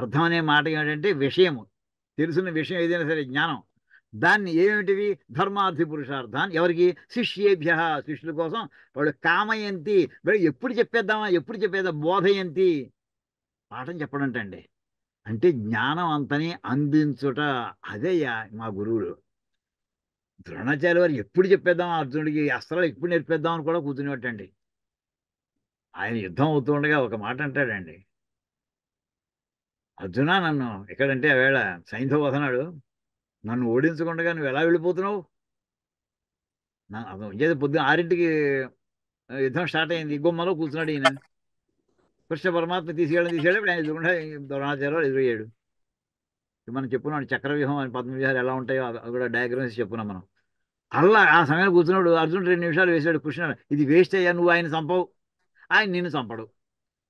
అర్థం అనే మాట ఏమిటంటే విషయము తెలుసున్న విషయం ఏదైనా సరే జ్ఞానం దాన్ని ఏమిటివి ధర్మార్థి పురుషార్థాన్ని ఎవరికి శిష్యేభ్య శిష్యుల కోసం వాళ్ళు కామయంతి ఎప్పుడు చెప్పేద్దామా ఎప్పుడు చెప్పేదా బోధయంతి పాఠం చెప్పడం అంటే జ్ఞానం అంతని అందించుట అదయ్యా మా గురువులు ద్రోణాచార్య వారు ఎప్పుడు చెప్పేద్దాం అర్జునుడికి అస్త్రాలు ఎప్పుడు నేర్పేద్దాం అని కూడా కూర్చునేటండి ఆయన యుద్ధం అవుతుండగా ఒక మాట అంటాడండి అర్జున నన్ను ఎక్కడంటే వేళ సైంధవ వదనాడు నన్ను ఓడించకుండా నువ్వు ఎలా వెళ్ళిపోతున్నావు ఏదో పొద్దున ఆరింటికి యుద్ధం స్టార్ట్ అయింది గుమ్మలో కూర్చున్నాడు ఈయన కృష్ణ పరమాత్మ తీసుకెళ్ళడం తీసుకెళ్ళి ఆయన ఎదురుకుండా ద్రోణాచార్య ఎదురయ్యాడు మనం చెప్పుకున్నాడు చక్రవ్యూహం అని పద్మవ్యూహాలు ఎలా ఉంటాయో కూడా డయాగ్రమ్స్ చెప్పుకున్నాం మనం అలా ఆ సమయంలో కూర్చున్నాడు అర్జునుడు రెండు నిమిషాలు వేసాడు కృష్ణుడు ఇది వేస్ట్ అయ్యా నువ్వు ఆయన చంపవు ఆయన నిన్ను చంపడు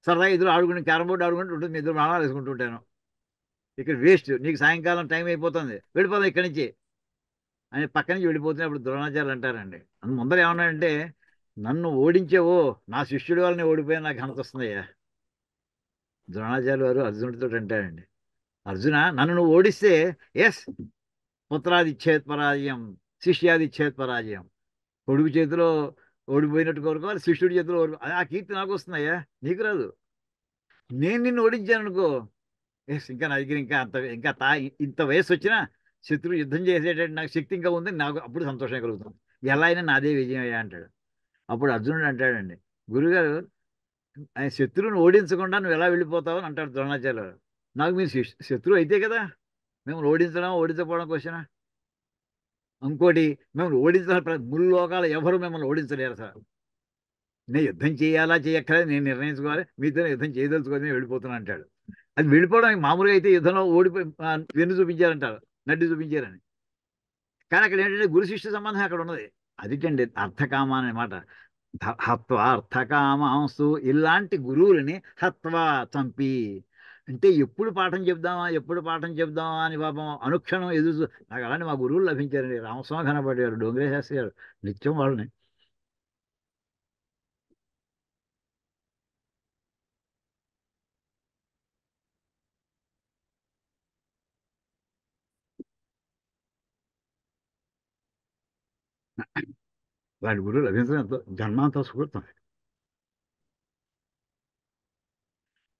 సరదాగా ఇద్దరు ఆడుకుని క్యారం బోర్డు ఆడుకుంటూ ఉంటుంది మీ ఇద్దరు ప్రాణాలు వేసుకుంటుంటాను ఇక్కడ వేస్ట్ నీకు సాయంకాలం టైం అయిపోతుంది వెళ్ళిపోదాం ఇక్కడి నుంచి ఆయన పక్క నుంచి అప్పుడు ద్రోణాచార్యులు అంటారండి అందు ముందర ఏమన్నాడంటే నన్ను ఓడించేవో నా శిష్యుడి వల్లనే ఓడిపోయా నాకు వస్తుందయ్యా ద్రోణాచార్య వారు అర్జునుడితో అంటారండి అర్జున నన్ను నువ్వు ఓడిస్తే ఎస్ పుత్రాదిచ్చేత్ పరాజయం శిష్యాదిచ్చేత్ పరాజయం కొడుకు చేతిలో ఓడిపోయినట్టు కోరుకోవాలి శిష్యుడి చేతిలో ఓడిపో ఆ కీర్తి నాకు వస్తున్నాయా నీకు రాదు నేను నిన్ను ఓడించాను అనుకో ఎస్ ఇంకా నా దగ్గర ఇంకా అంత ఇంకా తా ఇంత వయసు వచ్చినా శత్రువు యుద్ధం చేసేటట్టు నాకు శక్తి ఇంకా ఉంది నాకు అప్పుడు సంతోషం కలుగుతుంది ఎలా అయినా నాదే విజయం అయ్యా అంటాడు అప్పుడు అర్జునుడు అంటాడండి గురుగారు ఆయన శత్రువుని ఓడించకుండా నువ్వు ఎలా వెళ్ళిపోతావు అని అంటాడు ద్రోణాచార్యులు నాకు మీ శత్రువు అయితే కదా మిమ్మల్ని ఓడించడం ఓడించకపోవడం క్వశ్చనా ఇంకోటి మిమ్మల్ని ఓడించాలి ముళ్ళు లోకాలు ఎవరు మిమ్మల్ని ఓడించలేరు సార్ నేను యుద్ధం చేయాలా చేయక్కర్లేదు నేను నిర్ణయించుకోవాలి మీతో యుద్ధం చేయదలుచుకోవాలి నేను వెళ్ళిపోతున్నాను అంటాడు అది వెళ్ళిపోవడం మామూలుగా అయితే యుద్ధంలో ఓడిపోయి వెన్ను చూపించారంటారు నడ్డి చూపించారని కానీ అక్కడ ఏంటంటే గురు శిష్య సంబంధం అక్కడ ఉన్నది అదిటండి అర్థకామ అనే మాట హత్వ అర్థకామ ఇలాంటి గురువులని హత్వ చంపి అంటే ఎప్పుడు పాఠం చెప్దామా ఎప్పుడు పాఠం చెప్దామా అని పాపం అనుక్షణం ఎదురు నాకు అలానే మా గురువులు లభించారండి రామస్వామి కనపడ్డారు డోంగ్రే శాస్త్రి గారు నిత్యం వాళ్ళని వాడి గురువు లభించడంతో జన్మాంతో సుకృతం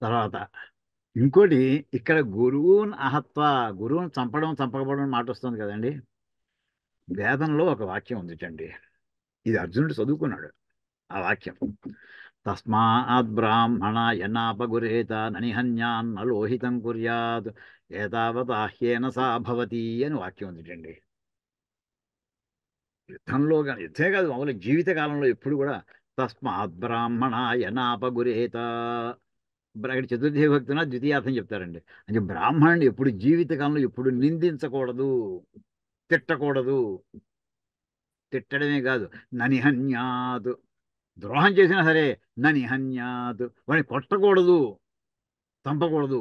తర్వాత ఇంకోటి ఇక్కడ గురువుని అహత్వ గురువుని చంపడం చంపకపోవడం మాట వస్తుంది కదండి వేదంలో ఒక వాక్యం ఉంది చండి ఇది అర్జునుడు చదువుకున్నాడు ఆ వాక్యం తస్మాత్ బ్రాహ్మణ ఎన్నాపగురేత ననిహన్యాన్ లోహితం కుర్యాత్ ఏతావత్ ఆహ్యేన సాభవతి అని వాక్యం ఉందిటండి యుద్ధంలో కానీ యుద్ధే కాదు మామూలు జీవితకాలంలో ఎప్పుడు కూడా తస్మాత్ బ్రాహ్మణ ఎనాపగురేత అక్కడ చతుర్థి భక్తున ద్వితీయార్థం చెప్తారండి అంటే బ్రాహ్మణుడు ఎప్పుడు జీవితకాలంలో ఎప్పుడు నిందించకూడదు తిట్టకూడదు తిట్టడమే కాదు ననిహన్యాదు ద్రోహం చేసినా సరే ననిహన్యాదు వాడిని కొట్టకూడదు చంపకూడదు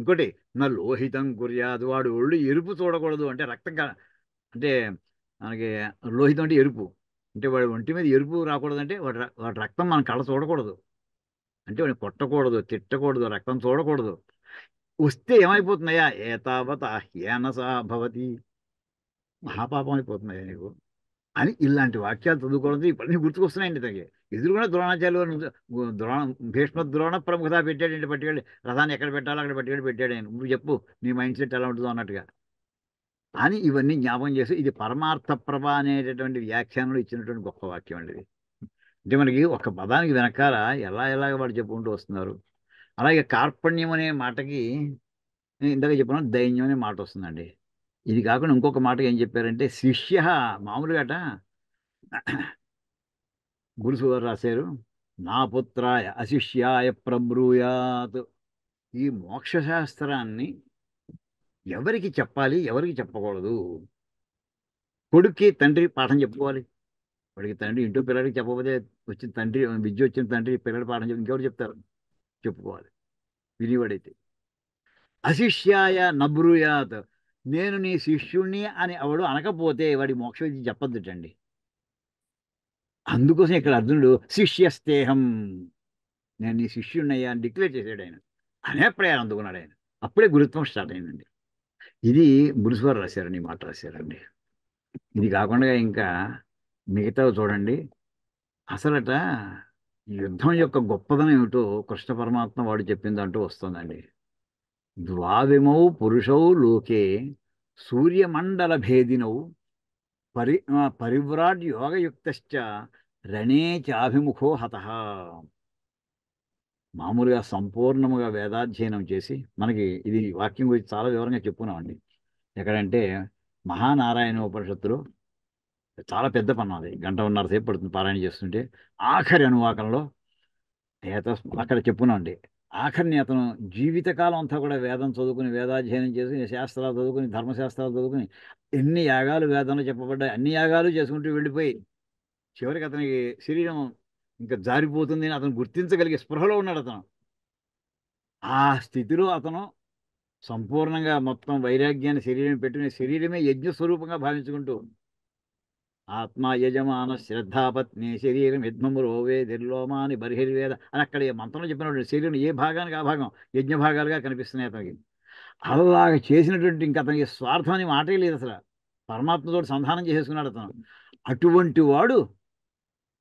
ఇంకోటి నా లోహితం కురియాదు వాడు ఒళ్ళు ఎరుపు చూడకూడదు అంటే రక్తం అంటే మనకి లోహితం అంటే ఎరుపు అంటే వాడు ఒంటి మీద ఎరుపు రాకూడదంటే వాడు వాడి రక్తం మన కళ్ళ చూడకూడదు అంటే వాడిని కొట్టకూడదు తిట్టకూడదు రక్తం చూడకూడదు వస్తే ఏమైపోతున్నాయా ఏతావత ఏనసా భవతి మహాపాపం అయిపోతున్నాయా నీకు అని ఇలాంటి వాక్యాలు చదువుకోవడం నీకు గుర్తుకొస్తున్నాయండి తగ్గి ఎదురుగా ద్రోణాచార్యులు ద్రోణ భీష్మ ద్రోణ ప్రముఖత పెట్టాడండి పట్టుకెళ్ళి రథాన్ని ఎక్కడ పెట్టాలో అక్కడ పట్టుకెళ్ళి పెట్టాడు ఆయన నువ్వు చెప్పు నీ మైండ్ సెట్ ఎలా ఉంటుందో అన్నట్టుగా అని ఇవన్నీ జ్ఞాపకం చేసి ఇది పరమార్థ ప్రభ అనేటటువంటి వ్యాఖ్యానంలో ఇచ్చినటువంటి గొప్ప వాక్యం అండి ఇది అంటే మనకి ఒక పదానికి వెనకాల ఎలా ఎలాగ వాడు చెప్పుకుంటూ వస్తున్నారు అలాగే కార్పణ్యం అనే మాటకి నేను ఇందాక చెప్పాను దైన్యం అనే మాట వస్తుందండి ఇది కాకుండా ఇంకొక మాట ఏం చెప్పారంటే శిష్య మామూలుగాట గురుసు గారు రాశారు నా పుత్రాయ అశిష్యాయ ప్రబ్రూయాత్ ఈ మోక్షశాస్త్రాన్ని ఎవరికి చెప్పాలి ఎవరికి చెప్పకూడదు కొడుక్కి తండ్రి పాఠం చెప్పుకోవాలి వాడికి తండ్రి ఇంటో పిల్లడికి చెప్పబోతే వచ్చిన తండ్రి విద్య వచ్చిన తండ్రి పిల్లడు పాఠం చెప్పి ఇంకెవరు చెప్తారు చెప్పుకోవాలి వినివాడైతే అశిష్యాయ నబ్రూయాత్ నేను నీ శిష్యుణ్ణి అని ఎవడు అనకపోతే వాడి మోక్ష విద్య చెప్పద్దుటండి అందుకోసం ఇక్కడ అర్జునుడు స్నేహం నేను నీ శిష్యుణ్ణయ్యా అని డిక్లేర్ చేశాడు ఆయన అనే ప్రయాణం అందుకున్నాడు ఆయన అప్పుడే గురుత్వం స్టార్ట్ అయిందండి ఇది గురుస్వారు రాశారండి మాట రాశారండి ఇది కాకుండా ఇంకా మిగతావి చూడండి అసలట యుద్ధం యొక్క గొప్పదనం ఏమిటో కృష్ణ పరమాత్మ వాడు చెప్పిందంటూ వస్తుందండి ద్వాదిమౌ పురుషౌ లోకే సూర్యమండల భేదినౌ పరి పరివ్రాట్ యోగయుక్తశ్చ రణే చాభిముఖో హత మామూలుగా సంపూర్ణముగా వేదాధ్యయనం చేసి మనకి ఇది వాక్యం గురించి చాలా వివరంగా చెప్పుకున్నామండి ఎక్కడంటే మహానారాయణ ఉపనిషత్తులో చాలా పెద్ద పన్ను అది గంట ఉన్నర సేపు పడుతుంది పారాయణ చేస్తుంటే ఆఖరి అనువాకంలో నేత అక్కడ చెప్పునండి ఆఖరిని అతను జీవితకాలం అంతా కూడా వేదం చదువుకుని వేదాధ్యయనం చేసుకుని శాస్త్రాలు చదువుకుని ధర్మశాస్త్రాలు చదువుకుని ఎన్ని యాగాలు వేదంలో చెప్పబడ్డాయి అన్ని యాగాలు చేసుకుంటూ వెళ్ళిపోయి చివరికి అతనికి శరీరం ఇంకా జారిపోతుంది అని అతను గుర్తించగలిగే స్పృహలో ఉన్నాడు అతను ఆ స్థితిలో అతను సంపూర్ణంగా మొత్తం వైరాగ్యాన్ని శరీరం పెట్టుకుని శరీరమే యజ్ఞస్వరూపంగా భావించుకుంటూ ఆత్మ శ్రద్ధాపత్ని శరీరం రోవే దిర్లోమాని బర్హిర్వేద అని అక్కడ మంత్రంలో చెప్పినటువంటి శరీరం ఏ భాగానికి ఆ భాగం యజ్ఞ భాగాలుగా కనిపిస్తున్నాయి అతనికి అలాగ చేసినటువంటి ఇంక అతనికి స్వార్థం అని మాటే లేదు అసలు పరమాత్మతో సంధానం చేసేసుకున్నాడు అతను అటువంటి వాడు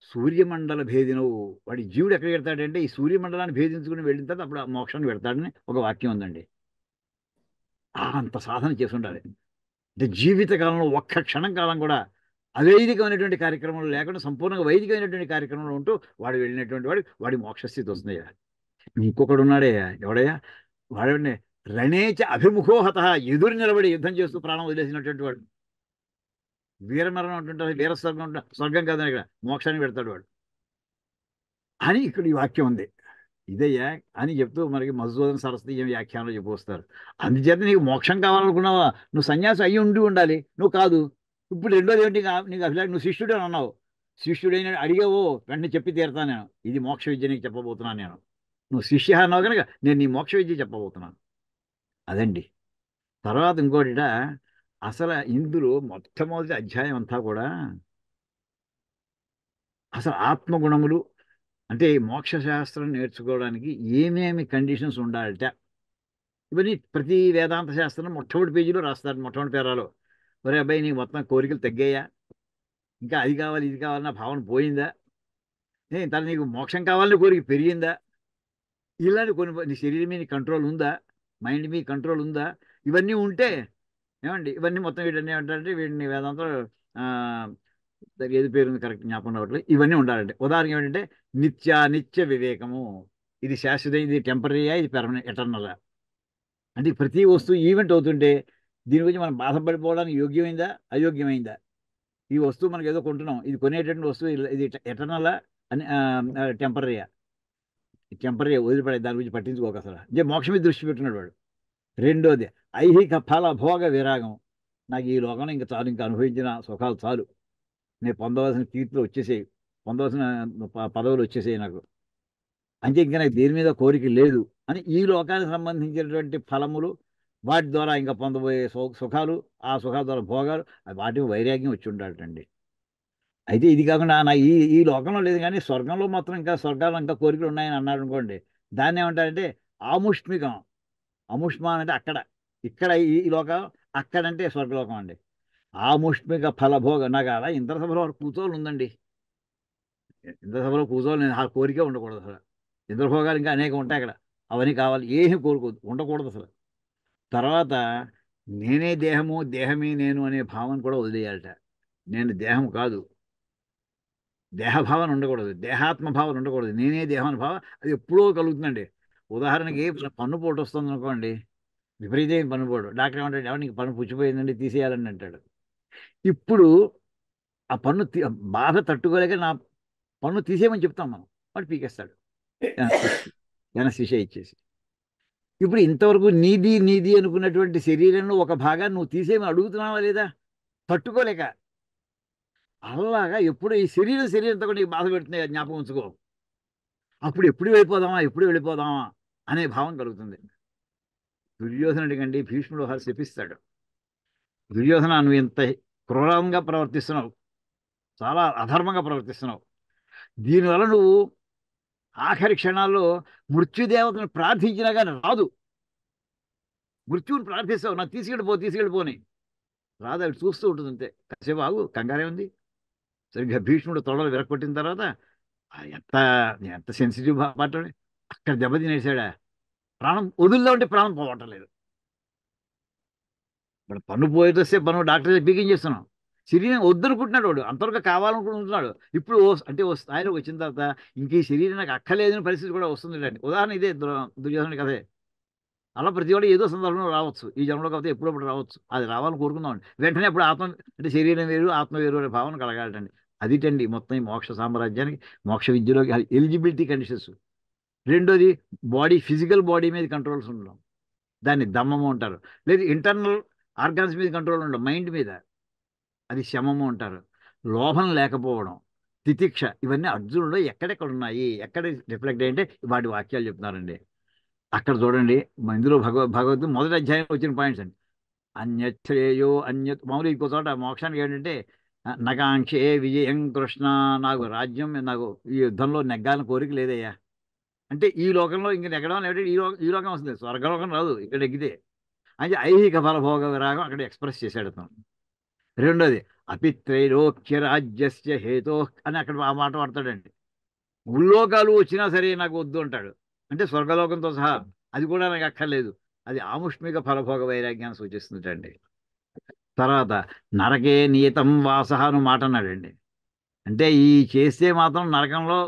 సూర్యమండల భేదినవు వాడి జీవుడు ఎక్కడ పెడతాడంటే ఈ సూర్యమండలాన్ని భేదించుకుని వెళ్ళిన తర్వాత అప్పుడు ఆ మోక్షాన్ని పెడతాడని ఒక వాక్యం ఉందండి అంత సాధన చేసి ఉండాలి అంటే జీవితకాలంలో ఒక్క క్షణం కాలం కూడా అవైదికమైనటువంటి కార్యక్రమంలో లేకుండా సంపూర్ణంగా వైదికమైనటువంటి కార్యక్రమంలో ఉంటూ వాడు వెళ్ళినటువంటి వాడు వాడి మోక్షస్థితి వస్తుందయ్యా ఇంకొకడు ఉన్నాడయ్యా ఎవడయ్యా వాడనే రణేచ అభిముఖోహత ఎదురు నిలబడి యుద్ధం చేస్తూ ప్రాణం వదిలేసినటువంటి వాడు వీరమరణం అంటుంటారు వీర స్వర్గం స్వర్గం కాదని ఇక్కడ మోక్షాన్ని పెడతాడు వాడు అని ఇక్కడ ఈ వాక్యం ఉంది ఇదయ్యా అని చెప్తూ మనకి మధుసూదన వ్యాఖ్యానం వ్యాఖ్యానంలో వస్తారు అందుచేత నీకు మోక్షం కావాలనుకున్నావా నువ్వు సన్యాసం అయ్యి ఉండి ఉండాలి నువ్వు కాదు ఇప్పుడు రెండోది ఏంటి నీకు అసలు నువ్వు శిష్యుడు అని అన్నావు శిష్యుడైన అడిగావో వెంటనే చెప్పి తీరుతాను నేను ఇది మోక్ష విద్య నీకు చెప్పబోతున్నాను నేను నువ్వు శిష్య అన్నావు కనుక నేను నీ మోక్ష విద్య చెప్పబోతున్నాను అదండి తర్వాత ఇంకోటి అసలు ఇందులో మొట్టమొదటి అధ్యాయం అంతా కూడా అసలు ఆత్మగుణములు అంటే మోక్ష శాస్త్రం నేర్చుకోవడానికి ఏమేమి కండిషన్స్ ఉండాలట ఇవన్నీ ప్రతి వేదాంత శాస్త్రం మొట్టమొదటి పేజీలో రాస్తారు మొట్టమొదటి పేరాలో ఒరే అబ్బాయి నీకు మొత్తం కోరికలు తగ్గాయా ఇంకా అది కావాలి ఇది కావాలన్న భావన పోయిందా నేను తను నీకు మోక్షం కావాలని కోరిక పెరిగిందా ఇలాంటి కొన్ని నీ శరీరం మీద కంట్రోల్ ఉందా మైండ్ మీద కంట్రోల్ ఉందా ఇవన్నీ ఉంటే ఏమండి ఇవన్నీ మొత్తం వీటన్నీ ఏమంటారంటే వీటిని వేదాంతం ఏది పేరు ఉంది కరెక్ట్ జ్ఞాపకం అవ్వట్లేదు ఇవన్నీ ఉండాలంటే ఉదాహరణ ఏమిటంటే నిత్య నిత్య వివేకము ఇది శాశ్వతం ఇది టెంపరీయా ఇది పెర్మనెంట్ ఎటర్నలా అంటే ప్రతి వస్తువు ఈవెంట్ అవుతుంటే దీని గురించి మనం బాధపడిపోవడానికి యోగ్యమైందా అయోగ్యమైందా ఈ వస్తువు మనకి ఏదో కొంటున్నాం ఇది కొనేటటువంటి వస్తువు ఇది ఎటర్నలా అని టెంపరీయా టెంపరీ వదిలిపడే దాని గురించి పట్టించుకోక అసలు అంటే మోక్షం మీద దృష్టి పెట్టినాడు వాడు రెండోది ఐహిక ఫల భోగ విరాగం నాకు ఈ లోకంలో ఇంకా చాలు ఇంకా అనుభవించిన సుఖాలు చాలు నేను పొందవలసిన కీర్తులు వచ్చేసాయి పొందవలసిన పదవులు వచ్చేసాయి నాకు అంటే ఇంకా నాకు దేని మీద కోరిక లేదు అని ఈ లోకానికి సంబంధించినటువంటి ఫలములు వాటి ద్వారా ఇంకా పొందబోయే సుఖాలు ఆ సుఖాల ద్వారా భోగాలు వాటి వైరాగ్యం వచ్చి ఉండాలండి అయితే ఇది కాకుండా నా ఈ ఈ లోకంలో లేదు కానీ స్వర్గంలో మాత్రం ఇంకా స్వర్గాలు ఇంకా కోరికలు ఉన్నాయని అన్నాడు అనుకోండి దాన్ని ఏమంటారంటే ఆముష్మికం అముష్మాన్ అంటే అక్కడ ఇక్కడ ఈ లోకం అక్కడంటే స్వర్గలోకం అండి ఆముష్మిక ఫలభోగ నగాల ఇంద్రసభలో కూతోలు ఉందండి ఇంద్రసభలో కూతురు ఆ కోరికే ఉండకూడదు అసలు ఇంద్రభోగాలు ఇంకా అనేక ఉంటాయి అక్కడ అవన్నీ కావాలి ఏమీ కోరుకోదు ఉండకూడదు అసలు తర్వాత నేనే దేహము దేహమే నేను అనే భావన కూడా వదిలేయాలట నేను దేహం కాదు దేహభావన ఉండకూడదు దేహాత్మ భావన ఉండకూడదు నేనే దేహం భావ అది ఎప్పుడో కలుగుతుందండి ఉదాహరణకి పన్నుపోటు వస్తుంది అనుకోండి విపరీతమైన పన్నుపోటు డాక్టర్ ఏమంటాడు ఎవరికి పన్ను పుచ్చిపోయిందండి తీసేయాలని అంటాడు ఇప్పుడు ఆ పన్ను బాధ తట్టుకోలేక నా పన్ను తీసేయమని చెప్తాం మనం వాడు పీకేస్తాడు ఎనస్ విషయం ఇచ్చేసి ఇప్పుడు ఇంతవరకు నీది నీది అనుకున్నటువంటి శరీరంలో ఒక భాగాన్ని నువ్వు తీసేమి అడుగుతున్నావా లేదా తట్టుకోలేక అలాగా ఎప్పుడు ఈ శరీరం శరీరంతో కూడా నీకు బాధ పెడుతున్నాయి జ్ఞాపకం ఉంచుకో అప్పుడు ఎప్పుడు వెళ్ళిపోదామా ఎప్పుడు వెళ్ళిపోదామా అనే భావం కలుగుతుంది దుర్యోధన అడిగండి భీష్ముడు వారు శపిస్తాడు దుర్యోధన నువ్వు ఇంత క్రూరంగా ప్రవర్తిస్తున్నావు చాలా అధర్మంగా ప్రవర్తిస్తున్నావు దీనివల్ల నువ్వు ఆఖరి క్షణాల్లో మృత్యుదేవతను ప్రార్థించినా కానీ రాదు మృత్యువుని ప్రార్థిస్తావు నాకు తీసుకెళ్ళిపో తీసుకెళ్ళిపోని రాదు అవి చూస్తూ ఉంటుంది అంతే కాసేపు ఆగు కంగారే ఉంది సరిగ్గా భీష్ముడు తొడలు విరగొట్టిన తర్వాత ఎంత ఎంత సెన్సిటివ్ మాట్లాడే అక్కడ దెబ్బతినేసాడా ప్రాణం ఒడుల్లో ఉంటే ప్రాణం పోవటం లేదు ఇప్పుడు పన్ను పోయేటొస్తే పన్ను డాక్టర్ బిగించేస్తున్నాం శరీరం వద్దనుకుంటున్నాడు వాడు అంతవరకు కావాలనుకుంటున్నాడు ఇప్పుడు అంటే ఓ స్థాయిలో వచ్చిన తర్వాత ఇంక ఈ శరీరం నాకు అక్కలేదని పరిస్థితి కూడా వస్తుంది అండి ఉదాహరణ ఇదే దుర్యోధన కదే అలా ప్రతి వాడు ఏదో సందర్భంలో రావచ్చు ఈ జన్మలో కాకపోతే ఎప్పుడప్పుడు రావచ్చు అది రావాలని కోరుకుందామండి వెంటనే అప్పుడు ఆత్మ అంటే శరీరం వేరు ఆత్మ వేరు అనే భావన కలగాలండి అదిటండి మొత్తం ఈ మోక్ష సామ్రాజ్యానికి మోక్ష విద్యలోకి ఎలిజిబిలిటీ కండిషన్స్ రెండోది బాడీ ఫిజికల్ బాడీ మీద కంట్రోల్స్ ఉండడం దాన్ని దమ్మము అంటారు లేదు ఇంటర్నల్ ఆర్గాన్స్ మీద కంట్రోల్ ఉండడం మైండ్ మీద అది శమము అంటారు లోభం లేకపోవడం తితిక్ష ఇవన్నీ అర్జునుడు ఎక్కడెక్కడ ఉన్నాయి ఎక్కడ రిఫ్లెక్ట్ అంటే వాటి వాక్యాలు చెప్తున్నారండి అక్కడ చూడండి ఇందులో భగవ భగవద్ మొదటి అధ్యాయం వచ్చిన పాయింట్స్ అండి అన్యచ్చేయో అన్య మామూలు ఇంకో చోట మోక్షానికి ఏంటంటే నగాంక్షే విజయం కృష్ణ నాకు రాజ్యం నాకు ఈ యుద్ధంలో నెగ్గాలని కోరిక లేదయ్యా అంటే ఈ లోకంలో ఇంక నెగ్గడం లేదు ఈ లోకం ఈ లోకం వస్తుంది స్వర్గలోకం రాదు ఇక్కడ ఎగ్గితే అంటే ఐహిక ఫలభోగ విరాగం అక్కడ ఎక్స్ప్రెస్ చేశాడు రెండోది అపిత్రైలోక్యరాజ్యస్య హేతో అని అక్కడ ఆ మాట వాడతాడండి ఉల్లోకాలు వచ్చినా సరే నాకు వద్దు అంటాడు అంటే స్వర్గలోకంతో సహా అది కూడా నాకు అక్కర్లేదు అది ఆముష్మిక ఫలభోగ వైరాగ్యాన్ని సూచిస్తుందండి తర్వాత నరకే నియతం వాస అని మాట అన్నాడండి అంటే ఈ చేస్తే మాత్రం నరకంలో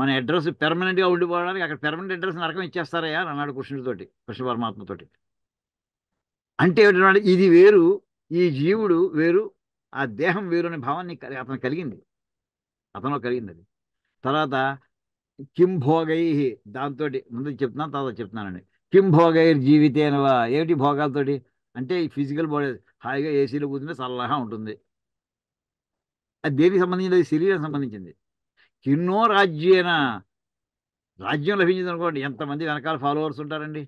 మన అడ్రస్ పెర్మనెంట్గా ఉండిపోవడానికి అక్కడ పెర్మనెంట్ అడ్రస్ నరకం ఇచ్చేస్తారయ్యా అన్నాడు కృష్ణుడితోటి కృష్ణ పరమాత్మతోటి అంటే ఏమిటన్నాడు ఇది వేరు ఈ జీవుడు వేరు ఆ దేహం వేరు అనే భావాన్ని అతను కలిగింది అతను కలిగింది అది తర్వాత కిం భోగై దాంతో ముందు చెప్తున్నాను తర్వాత చెప్తున్నానండి భోగైర్ జీవితేనవా ఏమిటి భోగాలతోటి అంటే ఈ ఫిజికల్ బాడీ హాయిగా ఏసీలో కూర్చుంటే చల్లగా ఉంటుంది అది దేనికి సంబంధించింది శరీరానికి సంబంధించింది కిన్నో రాజ్యేన రాజ్యం లభించింది అనుకోండి ఎంతమంది వెనకాల ఫాలోవర్స్ ఉంటారండి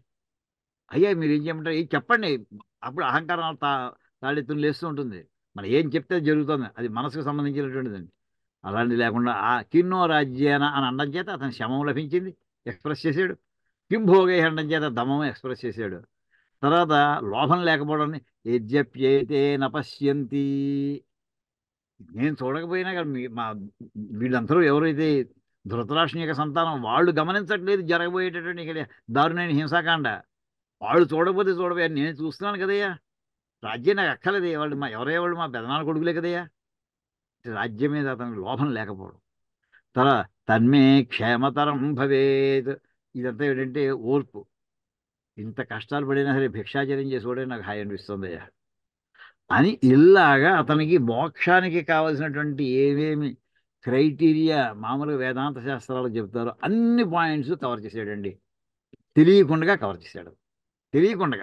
అయ్యా మీరు ఏం ఏం చెప్పండి అప్పుడు తా తాళెత్తులు లేస్తూ ఉంటుంది మనం ఏం చెప్తే జరుగుతుంది అది మనసుకు సంబంధించినటువంటిదండి అలాంటి లేకుండా ఆ కిన్నో రాజ్యాన అని అండం చేత అతను శమం లభించింది ఎక్స్ప్రెస్ చేశాడు కింభోగే అండం చేత దమం ఎక్స్ప్రెస్ చేశాడు తర్వాత లోభం లేకపోవడాన్ని యజ్జప్యేతే నపశ్యంతి నేను చూడకపోయినా కానీ మా వీళ్ళందరూ ఎవరైతే ధృతరాష్ట్రం యొక్క సంతానం వాళ్ళు గమనించట్లేదు జరగబోయేటటువంటి ఇక్కడ దారుణైన హింసాకాండ వాళ్ళు చూడకపోతే చూడబోయారు నేను చూస్తున్నాను కదయ్యా రాజ్యం నాకు అక్కర్లేదు వాళ్ళు మా ఎవరే వాళ్ళు మా పెదనాలు కొడుకులే కదయ్యా రాజ్యం మీద అతనికి లోభం లేకపోవడం తర తన్మే క్షేమతరం భవేద్ ఇదంతా ఏంటంటే ఓర్పు ఇంత కష్టాలు పడినా సరే భిక్షాచర్యం కూడా నాకు హాయి అనిపిస్తుందయ్యా అని ఇలాగా అతనికి మోక్షానికి కావలసినటువంటి ఏమేమి క్రైటీరియా మామూలుగా వేదాంత శాస్త్రాలు చెప్తారో అన్ని పాయింట్స్ కవర్ చేసాడండి తెలియకుండా కవర్ చేశాడు తెలియకుండా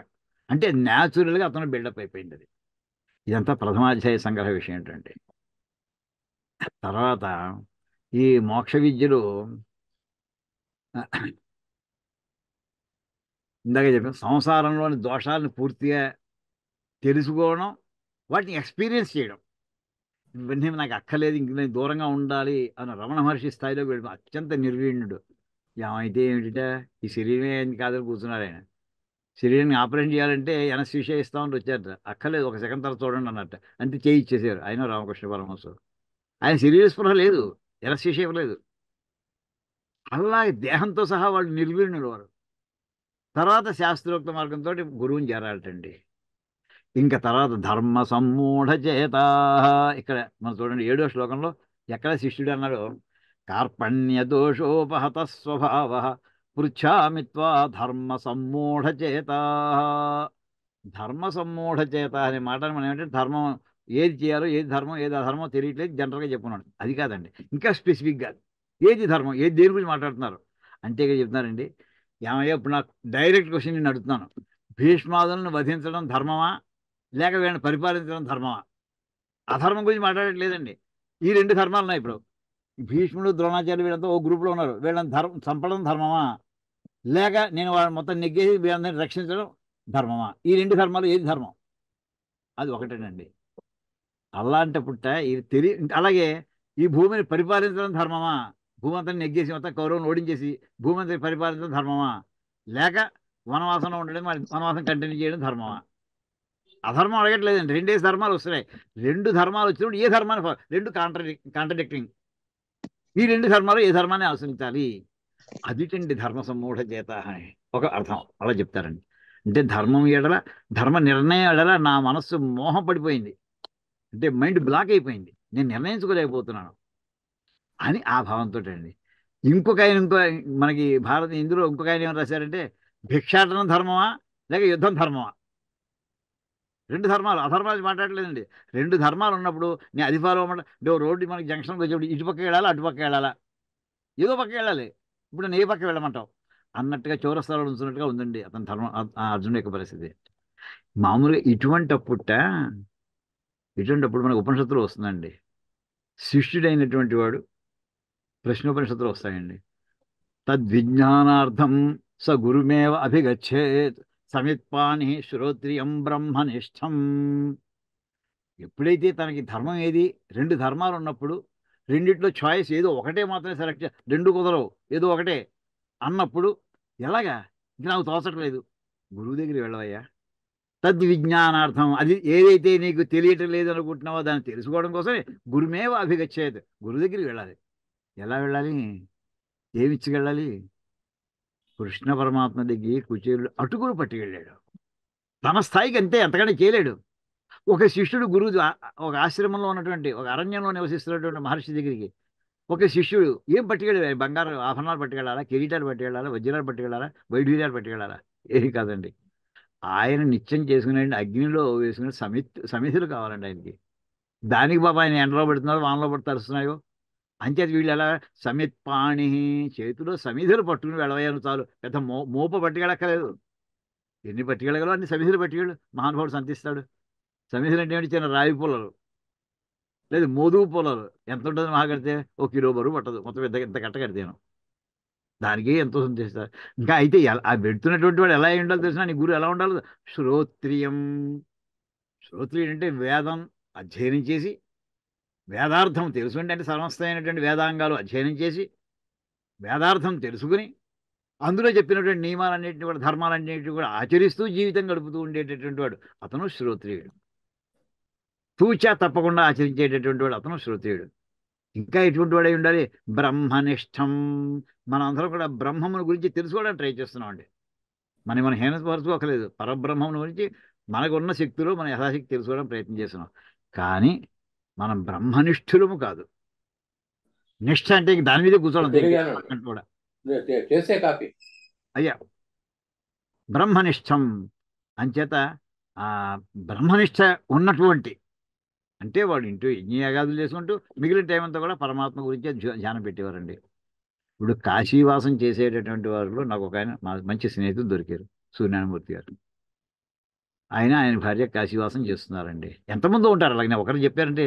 అంటే న్యాచురల్గా అతను బిల్డప్ అయిపోయింది అది ఇదంతా ప్రథమాధ్యాయ సంగ్రహ విషయం ఏంటంటే తర్వాత ఈ మోక్ష విద్యలో ఇందాక చెప్పిన సంసారంలోని దోషాలను పూర్తిగా తెలుసుకోవడం వాటిని ఎక్స్పీరియన్స్ చేయడం ఇవన్నీ నాకు అక్కర్లేదు ఇంక నేను దూరంగా ఉండాలి అని రమణ మహర్షి స్థాయిలో వెళ్ళడం అత్యంత నిర్వీణుడు ఏమైతే ఏమిటా ఈ శరీరమే కాదని కూర్చున్నారు ఆయన శరీరాన్ని ఆపరేషన్ చేయాలంటే ఎనస్థీషియా ఇస్తామని వచ్చారట అక్కర్లేదు ఒక సెకండ్ తర్వాత చూడండి అన్నట్టు అంతే చేయి ఇచ్చేసారు ఆయన రామకృష్ణ పరమహంస ఆయన శరీర స్పృహ లేదు ఎనస్థీషియా ఇవ్వలేదు అలాగే దేహంతో సహా వాళ్ళు నిర్వీర్ణులు వారు తర్వాత శాస్త్రోక్త మార్గంతో గురువుని చేరాలటండి ఇంకా తర్వాత ధర్మ సమ్మూఢ చేత ఇక్కడ మనం చూడండి ఏడో శ్లోకంలో ఎక్కడ శిష్యుడు అన్నాడు కార్పణ్య దోషోపహత స్వభావ పృచ్చామి త్వా ధర్మ సమ్మూఢచేత ధర్మ సమ్మూఢచేత అనే మాట మనం ఏంటంటే ధర్మం ఏది చేయాలో ఏది ధర్మం ఏది అధర్మం తెలియట్లేదు జనరల్గా చెప్పుకున్నాడు అది కాదండి ఇంకా స్పెసిఫిక్గా ఏది ధర్మం ఏది దేని గురించి మాట్లాడుతున్నారు అంతేగా చెప్తున్నారండి ఏమయ్యా ఇప్పుడు నాకు డైరెక్ట్ క్వశ్చన్ నేను అడుగుతున్నాను భీష్మాదులను వధించడం ధర్మమా లేక వీళ్ళని పరిపాలించడం ధర్మమా అధర్మం గురించి మాట్లాడట్లేదండి ఈ రెండు ధర్మాలు ఉన్నాయి ఇప్పుడు భీష్ముడు ద్రోణాచార్య వీళ్ళంతా ఓ గ్రూప్లో ఉన్నారు వీళ్ళని ధర్మం చంపడం ధర్మమా లేక నేను వాళ్ళని మొత్తం నెగ్గేసి వీళ్ళందరినీ రక్షించడం ధర్మమా ఈ రెండు ధర్మాలు ఏది ధర్మం అది ఒకటేనండి అలాంటప్పుట ఇది తెలియ అలాగే ఈ భూమిని పరిపాలించడం ధర్మమా అంతా నెగ్గేసి మొత్తం కౌరవం ఓడించేసి భూమి అంతా పరిపాలించడం ధర్మమా లేక వనవాసంలో ఉండడం వనవాసం కంటిన్యూ చేయడం ధర్మమా అధర్మం అడగట్లేదండి రెండే ధర్మాలు వస్తున్నాయి రెండు ధర్మాలు వచ్చినప్పుడు ఏ ధర్మాన్ని రెండు కాంట్రడి కాంట్రడిక్టింగ్ ఈ రెండు ధర్మాలు ఏ ధర్మాన్ని ఆశ్రయించాలి అదిటండి ధర్మ సమ్మూఢ చేత అని ఒక అర్థం అలా చెప్తారండి అంటే ధర్మం ఎడల ధర్మ నిర్ణయం ఎడల నా మనస్సు మోహం పడిపోయింది అంటే మైండ్ బ్లాక్ అయిపోయింది నేను నిర్ణయించుకోలేకపోతున్నాను అని ఆ భావంతో అండి ఇంకొక ఆయన ఇంకో మనకి భారత ఇందులో ఇంకొక ఆయన ఏమని రాశారంటే భిక్షాటన ధర్మమా లేక యుద్ధం ధర్మమా రెండు ధర్మాలు అధర్మాలు మాట్లాడలేదండి రెండు ధర్మాలు ఉన్నప్పుడు నేను అది ఫాలో అవ్వమంటే అంటే రోడ్డు మనకి జంక్షన్కి వచ్చేప్పుడు పక్క వెళ్ళాలా పక్క వెళ్ళాలా ఏదో పక్క వెళ్ళాలి ఇప్పుడు నేను ఏ పక్క వెళ్ళమంటావు అన్నట్టుగా చౌరస్తాలో ఉంచున్నట్టుగా ఉందండి అతని ధర్మ అర్జునుడి యొక్క పరిస్థితి మామూలుగా ఇటువంటి అప్పుట ఇటువంటి అప్పుడు మనకు ఉపనిషత్తులు వస్తుందండి శిష్యుడైనటువంటి వాడు ప్రశ్నోపనిషత్తులు వస్తాయండి తద్విజ్ఞానార్థం స గురుమేవ అభిగచ్చేత్ సమిత్పాని శ్రోత్రియం బ్రహ్మనిష్టం ఎప్పుడైతే తనకి ధర్మం ఏది రెండు ధర్మాలు ఉన్నప్పుడు రెండిట్లో చాయిస్ ఏదో ఒకటే మాత్రమే సెలెక్ట్ రెండు కుదరవు ఏదో ఒకటే అన్నప్పుడు ఎలాగా ఇది నాకు తోచట్లేదు గురువు దగ్గరికి వెళ్ళవయ్యా తద్విజ్ఞానార్థం అది ఏదైతే నీకు తెలియటం లేదనుకుంటున్నావో దాన్ని తెలుసుకోవడం కోసమే గురుమేవ అభిగచ్చేది గురువు దగ్గరికి వెళ్ళాలి ఎలా వెళ్ళాలి ఏమిచ్చి వెళ్ళాలి కృష్ణ పరమాత్మ దగ్గరికి కుచేరుడు అటుకులు పట్టుకెళ్ళాడు తన స్థాయికి అంతే అంతకంటే చేయలేడు ఒక శిష్యుడు గురువు ఒక ఆశ్రమంలో ఉన్నటువంటి ఒక అరణ్యంలో నివసిస్తున్నటువంటి మహర్షి దగ్గరికి ఒక శిష్యుడు ఏం పట్టుకెళ్ళాలి బంగారు ఆభరణాలు పట్టుకెళ్ళాలా కిరీటాలు పట్టుకెళ్ళాలా వజ్రాలు పట్టుకెళ్ళాలా వైఢూర్యాలు పట్టుకెళ్ళాలా ఏది కాదండి ఆయన నిత్యం చేసుకునే అగ్నిలో వేసుకునే సమిత్ సమితులు కావాలండి ఆయనకి దానికి బాబా ఆయన ఎండలో పెడుతున్నారో వానలో పడుతరుస్తున్నాయో అంచేది వీళ్ళు ఎలా సమిత్ పాణి చేతిలో సమిధులు పట్టుకుని వెళ్ళవయ్యాను చాలు పెద్ద మో మోప పట్టుకెళ్ళక్కలేదు ఎన్ని పట్టుకెళ్ళగలవు అన్ని సమీధులు పట్టుకెళ్ళు మహానుభావుడు సంతిస్తాడు సమీధులు అంటే చిన్న రావి పొలాలు లేదు మోదుగు పొలాలు ఎంత ఉంటుంది మా కడితే ఓ కిలో బరువు పట్టదు మొత్తం పెద్ద ఎంత కట్ట కడితేను దానికి ఎంతో సంతిస్తారు ఇంకా అయితే ఆ పెడుతున్నటువంటి వాడు ఎలా ఉండాలి తెలిసినా నీ గురు ఎలా ఉండాలి శ్రోత్రియం శ్రోత్రియం అంటే వేదం అధ్యయనం చేసి వేదార్థం తెలుసుకుంటే అంటే సమస్తమైనటువంటి వేదాంగాలు అధ్యయనం చేసి వేదార్థం తెలుసుకుని అందులో చెప్పినటువంటి నియమాలన్నింటినీ కూడా ధర్మాలన్నింటినీ కూడా ఆచరిస్తూ జీవితం గడుపుతూ ఉండేటటువంటి వాడు అతను శ్రోత్రియుడు తూచా తప్పకుండా ఆచరించేటటువంటి వాడు అతను శ్రోత్రియుడు ఇంకా ఎటువంటి వాడే ఉండాలి బ్రహ్మనిష్టం మనందరం కూడా బ్రహ్మమును గురించి తెలుసుకోవడానికి ట్రై చేస్తున్నామండి మనం మనం హేమపరచుకోకలేదు పరబ్రహ్మమును గురించి మనకున్న శక్తిలో మన యథాశక్తి తెలుసుకోవడానికి ప్రయత్నం చేస్తున్నాం కానీ మనం బ్రహ్మనిష్ఠులము కాదు నిష్ఠ అంటే దాని మీద కూర్చోడం కూడా చేసే కాపీ అయ్యా బ్రహ్మనిష్టం అంచేత ఆ బ్రహ్మనిష్ట ఉన్నటువంటి అంటే వాడు ఇంటూ ఎన్ని యాగాదులు చేసుకుంటూ మిగిలిన టైం అంతా కూడా పరమాత్మ గురించి ధ్యానం పెట్టేవారండి ఇప్పుడు కాశీవాసం చేసేటటువంటి వారిలో నాకు ఒక ఆయన మంచి స్నేహితులు దొరికారు సూర్యనారాయణమూర్తి గారు ఆయన ఆయన భార్య కాశీవాసం చేస్తున్నారండి ఎంతమంది ఉంటారు అలాగే ఒకరు చెప్పారంటే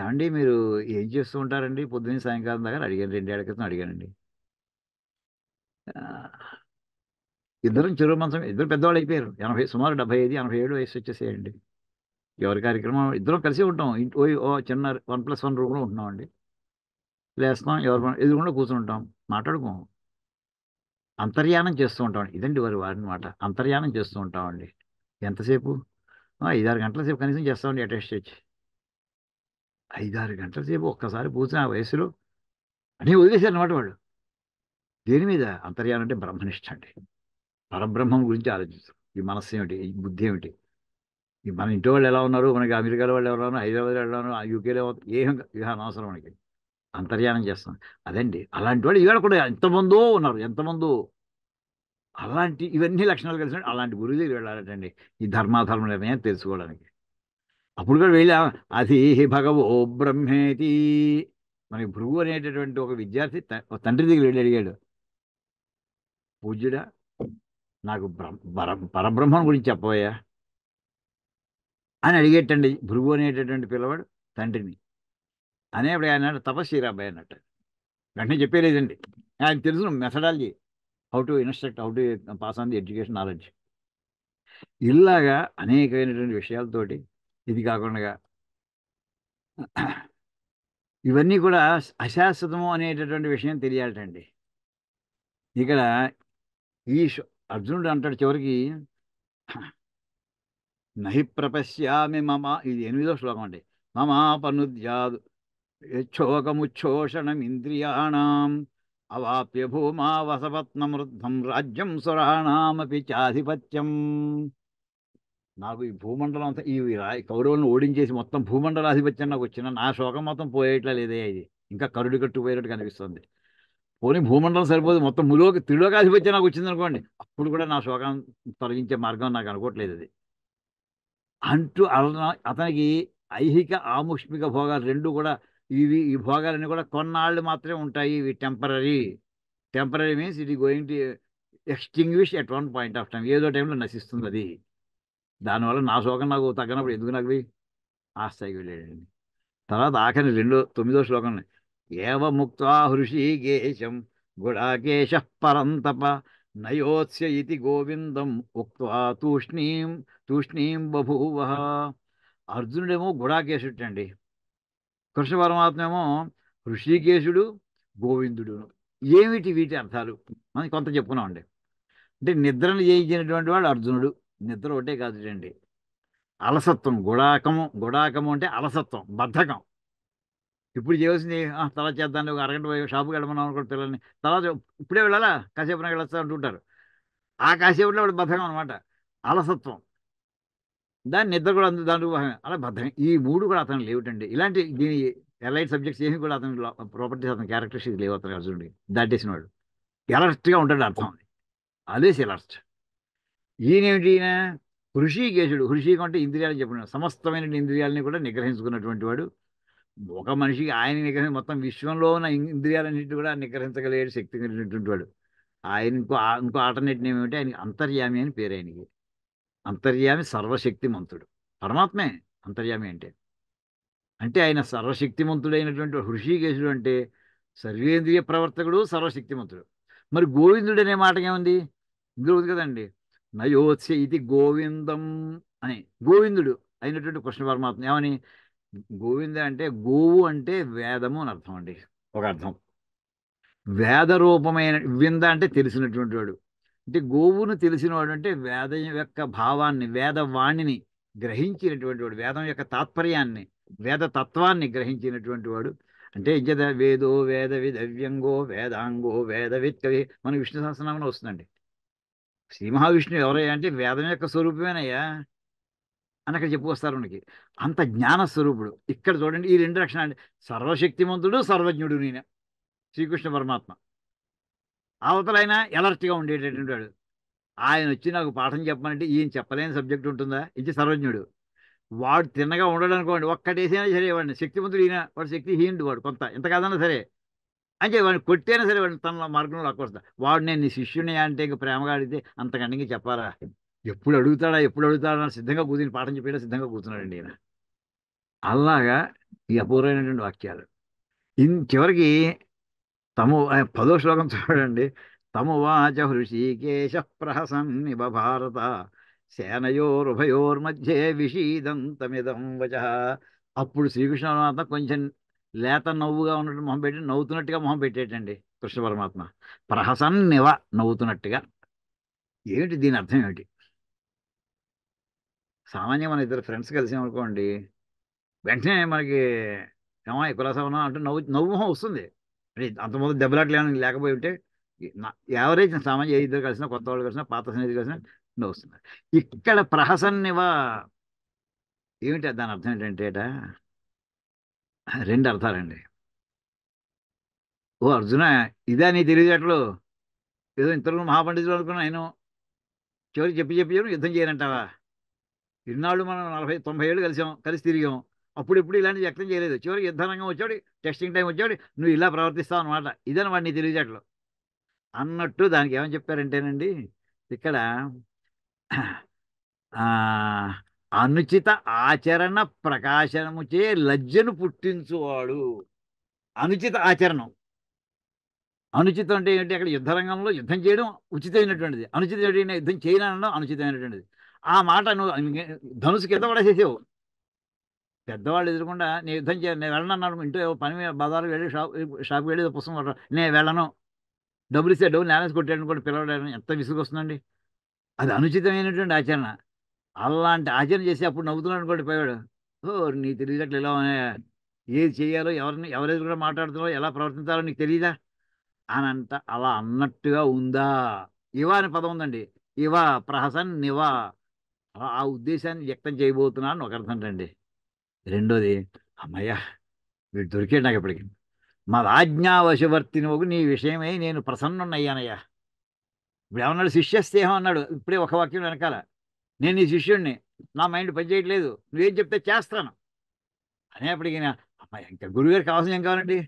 ఏమండి మీరు ఏం చేస్తూ ఉంటారండి పొద్దున్న సాయంకాలం దగ్గర అడిగాను ఏళ్ళ క్రితం అడిగానండి ఇద్దరం చెరువు మంచం ఇద్దరు పెద్దవాళ్ళు అయిపోయారు ఎనభై సుమారు డెబ్బై ఐదు ఎనభై ఏడు వయసు వచ్చేసేయండి ఎవరి కార్యక్రమం ఇద్దరం కలిసి ఉంటాం ఇంటి ఓ చిన్న వన్ ప్లస్ వన్ రూమ్లో ఉంటున్నాం అండి లేస్తాం ఎవరి ఎదురుకుండా కూర్చుంటాం మాట్లాడుకోం అంతర్యానం చేస్తూ ఉంటాం ఇదండి వారి వారిని మాట అంతర్యానం చేస్తూ ఉంటామండి ఎంతసేపు ఆరు గంటల సేపు కనీసం చేస్తామండి అటెస్ట్ వచ్చి ఆరు గంటల సేపు ఒక్కసారి పూసిన ఆ వయసులో అని వదిలేశారు అనమాట వాళ్ళు దేని మీద అంతర్యాలు అంటే బ్రహ్మనిష్ట అండి పరబ్రహ్మం గురించి ఆలోచిస్తారు ఈ మనస్సు ఏమిటి ఈ బుద్ధి ఏమిటి ఈ మన ఇంటి వాళ్ళు ఎలా ఉన్నారు మనకి అమెరికాలో వాళ్ళు ఎవరు ఉన్నారు హైదరాబాద్ వాళ్ళు ఉన్నారు యూకేలో ఏం అవసరం మనకి అంతర్యానం చేస్తాం అదండి అలాంటి వాళ్ళు ఇవాళ కూడా ఎంతమందో ఉన్నారు ఎంతమందో అలాంటి ఇవన్నీ లక్షణాలు కలిసి అలాంటి గురువు దగ్గర వెళ్ళాలటండి ఈ ధర్మాధర్మ నిర్ణయం తెలుసుకోవడానికి అప్పుడు కూడా వెళ్ళా అది భగవో బ్రహ్మేతి మనకి భృగు అనేటటువంటి ఒక విద్యార్థి తండ్రి దగ్గర వెళ్ళి అడిగాడు పూజ్యుడా నాకు పరబ్రహ్మం గురించి చెప్పబోయా అని అడిగేటండి భృగు అనేటటువంటి పిల్లవాడు తండ్రిని అనేప్పుడు ఆయన తపస్సు రాబాయి అన్నట్టు వెంటనే చెప్పేలేదండి ఆయన తెలుసు methodology how to instruct how to pass on the education knowledge ఇలాగా అనేకమైనటువంటి విషయాలతోటి ఇది కాకుండా ఇవన్నీ కూడా అశాశ్వతము అనేటటువంటి విషయం తెలియాలండి ఇక్కడ ఈ అర్జునుడు అంటాడు చివరికి నహి ప్రపశ్యామి మమ ఇది ఎనిమిదో శ్లోకం అండి పనుద్యాదు యక్షోకముచ్ఛోషణం ఇంద్రియాణం అవాప్య భూమా వసపత్నమృద్ధం రాజ్యం సురాణామపి చాధిపత్యం నాకు ఈ భూమండలం అంతా ఈ కౌరవులను ఓడించేసి మొత్తం భూమండలాధిపత్యం నాకు వచ్చిన నా శోకం మొత్తం పోయేట్లా లేదే ఇంకా కరుడు కట్టుపోయేటట్టు కనిపిస్తుంది పోనీ భూమండలం సరిపోదు మొత్తం ములోకి త్రిలోకాధిపత్యం నాకు వచ్చింది అనుకోండి అప్పుడు కూడా నా శోకం తొలగించే మార్గం నాకు అనుకోవట్లేదు అది అంటూ అతనికి ఐహిక ఆముష్మిక భోగాలు రెండు కూడా ఇవి ఈ భోగాలన్నీ కూడా కొన్నాళ్ళు మాత్రమే ఉంటాయి ఇవి temporary temporary means it is going to extinguish at one point of time ఏదో టైంలో నశిస్తుంది అది దానివల్ల నా శోకం నాకు తగ్గినప్పుడు ఎందుకు నాకు ఆ స్థాయికి వెళ్ళాడండి తర్వాత ఆఖరి రెండో తొమ్మిదో శ్లోకం ఏవ ముక్త హృషికేశం గుడాకేశ పరంతప నయోత్స్య ఇది గోవిందం ఉక్వా తూష్ణీం తూష్ణీం బభూవ అర్జునుడేమో గుడాకేశుట్టండి కృష్ణ ఏమో ఋషికేశుడు గోవిందుడు ఏమిటి వీటి అర్థాలు మనం కొంత అండి అంటే నిద్రను చేయించినటువంటి వాడు అర్జునుడు నిద్ర ఒకటే కాదు అండి అలసత్వం గుడాకము గుడాకము అంటే అలసత్వం బద్ధకం ఇప్పుడు చేయవలసింది తర్వాత చేద్దాం ఒక అరగంట పోయి షాపుకి వెళ్ళమని అనుకోండి పిల్లల్ని తర్వాత ఇప్పుడే వెళ్ళాలా కాసేపు నాకు వెళ్ళొస్తా అంటుంటారు ఆ కాసేపులో వాడు బద్ధకం అనమాట అలసత్వం దాని నిద్ర కూడా అందు దాని అలా బద్ధమే ఈ మూడు కూడా అతను లేవుటండి ఇలాంటి దీని ఎలైట్ సబ్జెక్ట్స్ ఏమి కూడా అతను ప్రాపర్టీస్ అతని క్యారెక్టర్స్ లేవు అతను అర్జునుడి దాటేసిన వాడు ఎలర్ట్గా ఉంటాడు అర్థం అది అదే ఎలర్ట్ ఈయనేమిటి ఈయన హృషికేశుడు హృషిక అంటే ఇంద్రియాలు చెప్పిన సమస్తమైన ఇంద్రియాలని కూడా నిగ్రహించుకున్నటువంటి వాడు ఒక మనిషికి ఆయన నిగ్రహం మొత్తం విశ్వంలో ఉన్న ఇంద్రియాలన్నింటి కూడా నిగ్రహించగలిగే శక్తి కలిగినటువంటి వాడు ఆయన ఇంకో ఇంకో ఆల్టర్నేట్ నేమ్ ఏమిటి ఆయనకి అంతర్యామి అని పేరు ఆయనకి అంతర్యామి సర్వశక్తిమంతుడు పరమాత్మే అంతర్యామి అంటే అంటే ఆయన సర్వశక్తిమంతుడైనటువంటి హృషికేశుడు అంటే సర్వేంద్రియ ప్రవర్తకుడు సర్వశక్తిమంతుడు మరి గోవిందుడు అనే మాట ఏముంది ఇందులో ఉంది కదండి నయోత్స ఇది గోవిందం అని గోవిందుడు అయినటువంటి కృష్ణ పరమాత్మ ఏమని గోవింద అంటే గోవు అంటే వేదము అని అర్థం అండి ఒక అర్థం వేద రూపమైన వింద అంటే తెలిసినటువంటి వాడు అంటే గోవును తెలిసినవాడు అంటే వేదం యొక్క భావాన్ని వేదవాణిని గ్రహించినటువంటి వాడు వేదం యొక్క తాత్పర్యాన్ని వేద తత్వాన్ని గ్రహించినటువంటి వాడు అంటే జద వేదో వేద విదవ్యంగో వేదాంగో వేద విత్కవి మన విష్ణు సహస్రనామంలో వస్తుందండి శ్రీ మహావిష్ణువు ఎవరయ్యా అంటే వేదం యొక్క స్వరూపమేనయ్యా అని అక్కడ చెప్పుకొస్తారు మనకి అంత జ్ఞాన స్వరూపుడు ఇక్కడ చూడండి ఈ రెండు లక్షణాలు సర్వశక్తిమంతుడు సర్వజ్ఞుడు నేనే శ్రీకృష్ణ పరమాత్మ అవతలైనా ఎలర్ట్గా ఉండేటటువంటి వాడు ఆయన వచ్చి నాకు పాఠం చెప్పమంటే ఈయన చెప్పలేని సబ్జెక్ట్ ఉంటుందా ఇది సర్వజ్ఞుడు వాడు తిన్నగా ఉండడం అనుకోండి ఒక్కటేసైనా సరే వాడిని శక్తివంతుడు ఈయన వాడు హీనుడు వాడు కొంత ఎంత కాదన్నా సరే అంటే వాడిని కొట్టేనా సరే వాడిని తన మార్గంలో అక్కొస్తా వాడు నేను నీ శిష్యుని అంటే ఇంకా ప్రేమగా అడిగితే అంతకంటే చెప్పారా ఎప్పుడు అడుగుతాడా ఎప్పుడు అడుగుతాడా సిద్ధంగా కూర్చుని పాఠం చెప్పేలా సిద్ధంగా కూర్చున్నాడండి ఈయన అలాగా ఈ అపూర్వమైనటువంటి వాక్యాలు ఇన్ చివరికి తము పదో శ్లోకం చూడండి తమువాచ హృషీకేశ ఇవ భారత సేనయోరుభయోర్మధ్యే విషీదంతమిదం వచ అప్పుడు శ్రీకృష్ణ పరమాత్మ కొంచెం లేత నవ్వుగా ఉన్నట్టు మొహం పెట్టి నవ్వుతున్నట్టుగా మొహం పెట్టేటండి కృష్ణ పరమాత్మ ప్రహసన్నివ నవ్వుతున్నట్టుగా ఏమిటి దీని అర్థం ఏమిటి సామాన్యం మన ఇద్దరు ఫ్రెండ్స్ కలిసి అనుకోండి వెంటనే మనకి ఏమో కులాసవనం అంటే నవ్వు నవ్వు వస్తుంది అంటే అంతకుముందు దెబ్బలాట్లు లేకపోయి ఉంటే యావరేజ్ సామాన్య ఏ ఇద్దరు కలిసినా కొత్త వాళ్ళు కలిసినా పాత స్నేహితులు కలిసినా నవ్వుస్తున్నారు ఇక్కడ ప్రహసన్నివా ఏమిటి దాని అర్థం ఏంటంటే రెండు అర్థాలండి ఓ అర్జున ఇదా నీ తెలియజేటలు ఏదో ఇంతలో మహాపండితులు అనుకున్నా నేను చివరికి చెప్పి చెప్పి యుద్ధం చేయనంటావా ఇన్నాళ్ళు మనం నలభై తొంభై ఏళ్ళు కలిసాం కలిసి తిరిగాం అప్పుడు ఎప్పుడు ఇలాంటి వ్యక్తం చేయలేదు చివరికి యుద్ధరంగం వచ్చాడు టెస్టింగ్ టైం వచ్చాడు నువ్వు ఇలా ప్రవర్తిస్తావు అనమాట ఇదని వాడిని తెలియజేట్లు అన్నట్టు దానికి ఏమని చెప్పారంటేనండి ఇక్కడ అనుచిత ఆచరణ ప్రకాశనము చే లజ్జను పుట్టించువాడు అనుచిత ఆచరణం అనుచితం అంటే ఏంటి అక్కడ యుద్ధరంగంలో యుద్ధం చేయడం ఉచితమైనటువంటిది అనుచితమైన యుద్ధం చేయనడం అనుచితమైనటువంటిది ఆ మాట నువ్వు ధనుసు కింద పడేసేసేవు పెద్దవాళ్ళు ఎదురకుండా నేను యుద్ధం చేయాలి నేను వెళ్ళనన్నాడు ఇంట్లో పని బజారు వెళ్ళి షాప్ షాప్కి వెళ్ళి పుస్తకం కొట్టాను నేను వెళ్ళను డబ్బులు ఇస్తే డబ్బులు నేనేసి కొట్టాడు కూడా పిలవడానికి ఎంత విసుగు వస్తుందండి అది అనుచితమైనటువంటి ఆచరణ అలాంటి ఆచరణ చేసి అప్పుడు నవ్వుతున్నాడు కూడా పోయాడు ఓ నీ తెలియదట్లు ఇలా ఏది చేయాలో ఎవరిని ఎవరెది కూడా మాట్లాడుతున్నారో ఎలా ప్రవర్తించాలో నీకు తెలియదా అని అంట అలా అన్నట్టుగా ఉందా ఇవా అనే పదం ఉందండి ఇవా ప్రహసన్ నివా ఆ ఉద్దేశాన్ని వ్యక్తం చేయబోతున్నా అని ఒక అర్థం అండి రెండోది అమ్మయ్యా వీడు దొరికాడు నాకు మా రాజ్ఞావశవర్తి మదాజ్ఞావశవర్తినోగు నీ విషయమై నేను ప్రసన్నున్నయ్యానయ్యా ఇప్పుడు ఏమన్నాడు శిష్యస్నేహం అన్నాడు ఇప్పుడే ఒక వాక్యం వెనకాల నేను నీ శిష్యుడిని నా మైండ్ పనిచేయట్లేదు నువ్వేం చెప్తే చేస్తాను అనేప్పటికీ అమ్మాయి ఇంకా గురుగారికి అవసరం ఏం కావాలండి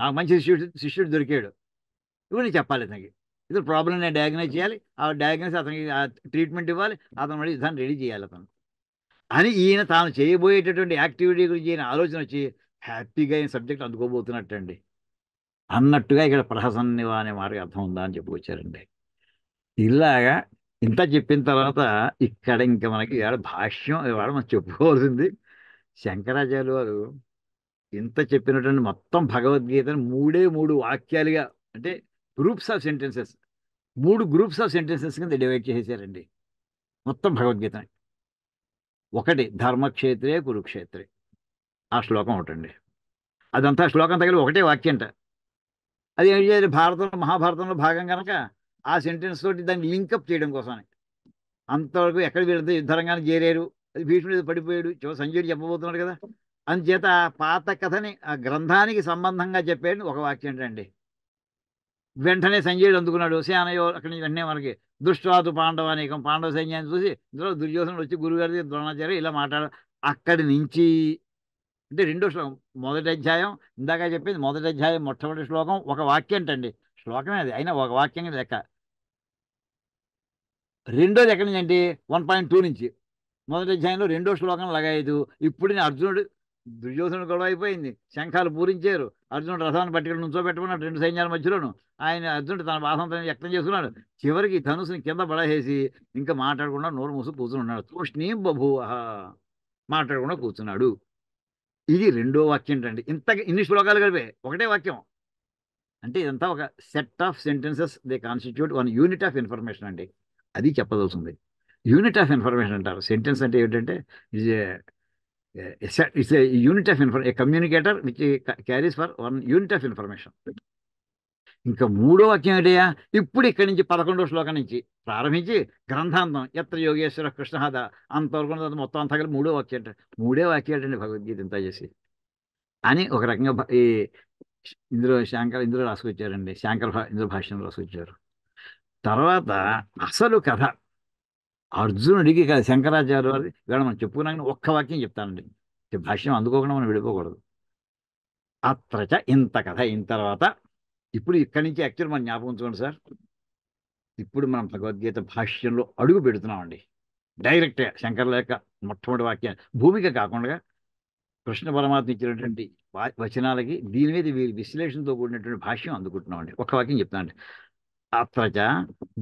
నాకు మంచి శిష్యుడు శిష్యుడు దొరికాడు ఇవన్నీ చెప్పాలి అతనికి ఇది ప్రాబ్లం నేను డయాగ్నైజ్ చేయాలి ఆ డయాగ్నైజ్ అతనికి ట్రీట్మెంట్ ఇవ్వాలి అతను మళ్ళీ దాన్ని రెడీ చేయాలి అతను అని ఈయన తాను చేయబోయేటటువంటి యాక్టివిటీ గురించి ఈయన ఆలోచన వచ్చి హ్యాపీగా ఈయన సబ్జెక్ట్ అందుకోబోతున్నట్టండి అన్నట్టుగా ఇక్కడ ప్రహసన్నివ అనే మాటకి అర్థం ఉందా అని చెప్పుకొచ్చారండి ఇలాగా ఇంత చెప్పిన తర్వాత ఇక్కడ ఇంకా మనకి ఇవాళ భాష్యం ఇవాడ మనం చెప్పుకోవాల్సింది శంకరాచార్య వారు ఇంత చెప్పినటువంటి మొత్తం భగవద్గీతను మూడే మూడు వాక్యాలుగా అంటే గ్రూప్స్ ఆఫ్ సెంటెన్సెస్ మూడు గ్రూప్స్ ఆఫ్ సెంటెన్సెస్ కింద డివైడ్ చేసేసారండి మొత్తం భగవద్గీతని ఒకటి ధర్మక్షేత్రే కురుక్షేత్రే ఆ శ్లోకం ఒకటండి అదంతా శ్లోకం తగిలి ఒకటే వాక్యంట అది ఏం చేయాలి భారతంలో మహాభారతంలో భాగం కనుక ఆ సెంటెన్స్ తోటి దాన్ని లింకప్ చేయడం కోసానికి అంతవరకు ఎక్కడ వీళ్ళతో యుద్ధరంగానే చేరారు అది భీష్ముడు పడిపోయాడు చివ సంజయుడు చెప్పబోతున్నాడు కదా అందుచేత ఆ పాత కథని ఆ గ్రంథానికి సంబంధంగా చెప్పాడు ఒక వాక్యం అండి వెంటనే సంజయుడు అందుకున్నాడు సేనయో అక్కడి నుంచి వెంటనే మనకి పాండవ అనేకం పాండవ సైన్యాన్ని చూసి ఇందులో దుర్యోధనుడు వచ్చి గురుగారి ద్రోణాచార్య ఇలా మాట్లాడ అక్కడి నుంచి అంటే రెండో శ్లోకం మొదటి అధ్యాయం ఇందాక చెప్పింది మొదటి అధ్యాయం మొట్టమొదటి శ్లోకం ఒక వాక్యం అంటండి శ్లోకమే అది అయినా ఒక వాక్యం లెక్క రెండోది ఎక్కడి నుంచి అండి వన్ పాయింట్ టూ నుంచి మొదటి అధ్యాయంలో రెండో శ్లోకం లగాయదు ఇప్పుడు అర్జునుడు దుర్యోధనుడు గొడవ అయిపోయింది శంఖాలు పూరించారు అర్జునుడు రథాన్ని పట్టుకుని పెట్టుకున్నాడు రెండు సైన్యాల మధ్యలోను ఆయన అర్జునుడు తన బాధంతో వ్యక్తం చేసుకున్నాడు చివరికి ధనుసుని కింద పడేసి ఇంకా మాట్లాడకుండా నోరు మూసి కూర్చుని ఉన్నాడు తూష్ణీ బభూవ మాట్లాడకుండా కూర్చున్నాడు ఇది రెండో వాక్యం ఏంటండి ఇంత ఇన్ని శ్లోకాలు కలిపే ఒకటే వాక్యం అంటే ఇదంతా ఒక set of sentences they constitute one unit of information అండి అది చెప్పదలుచుంది యూనిట్ ఆఫ్ ఇన్ఫర్మేషన్ అంటారు సెంటెన్స్ అంటే ఏమిటంటే ఇట్స్ ఏ యూనిట్ ఆఫ్ ఇన్ఫర్ a communicator which carries for one unit of information ఇంకా మూడో వాక్యం ఏంటయ్యా ఇప్పుడు ఇక్కడి నుంచి పదకొండో శ్లోకం నుంచి ప్రారంభించి గ్రంథాంతం ఎత్ర యోగేశ్వర కృష్ణహాద అంతవరకు మొత్తం అంతా కలిపి మూడో వాక్యం అంటే మూడే వాక్యాలండి భగవద్గీత ఇంత చేసి అని ఒక రకంగా ఈ ఇందులో శాంకర్ ఇందులో రాసుకొచ్చారండి శాంకర్ ఇందులో భాష్యం రాసుకొచ్చారు తర్వాత అసలు కథ అర్జునుడికి కదా శంకరాచార్య వారి వీళ్ళ మనం చెప్పుకున్నాక ఒక్క వాక్యం చెప్తానండి భాష్యం అందుకోకుండా మనం విడిపోకూడదు అత్రచ ఇంత కథ అయిన తర్వాత ఇప్పుడు ఇక్కడి నుంచి యాక్చువల్ మనం జ్ఞాపకం ఉంచుకోండి సార్ ఇప్పుడు మనం భగవద్గీత భాష్యంలో అడుగు పెడుతున్నామండి డైరెక్ట్ శంకర్ల యొక్క మొట్టమొదటి వాక్యం భూమిక కాకుండా కృష్ణ పరమాత్మ ఇచ్చినటువంటి వచనాలకి దీని మీద వీరి విశ్లేషణతో కూడినటువంటి భాష్యం అందుకుంటున్నామండి ఒక వాక్యం చెప్తానండి అత్రచ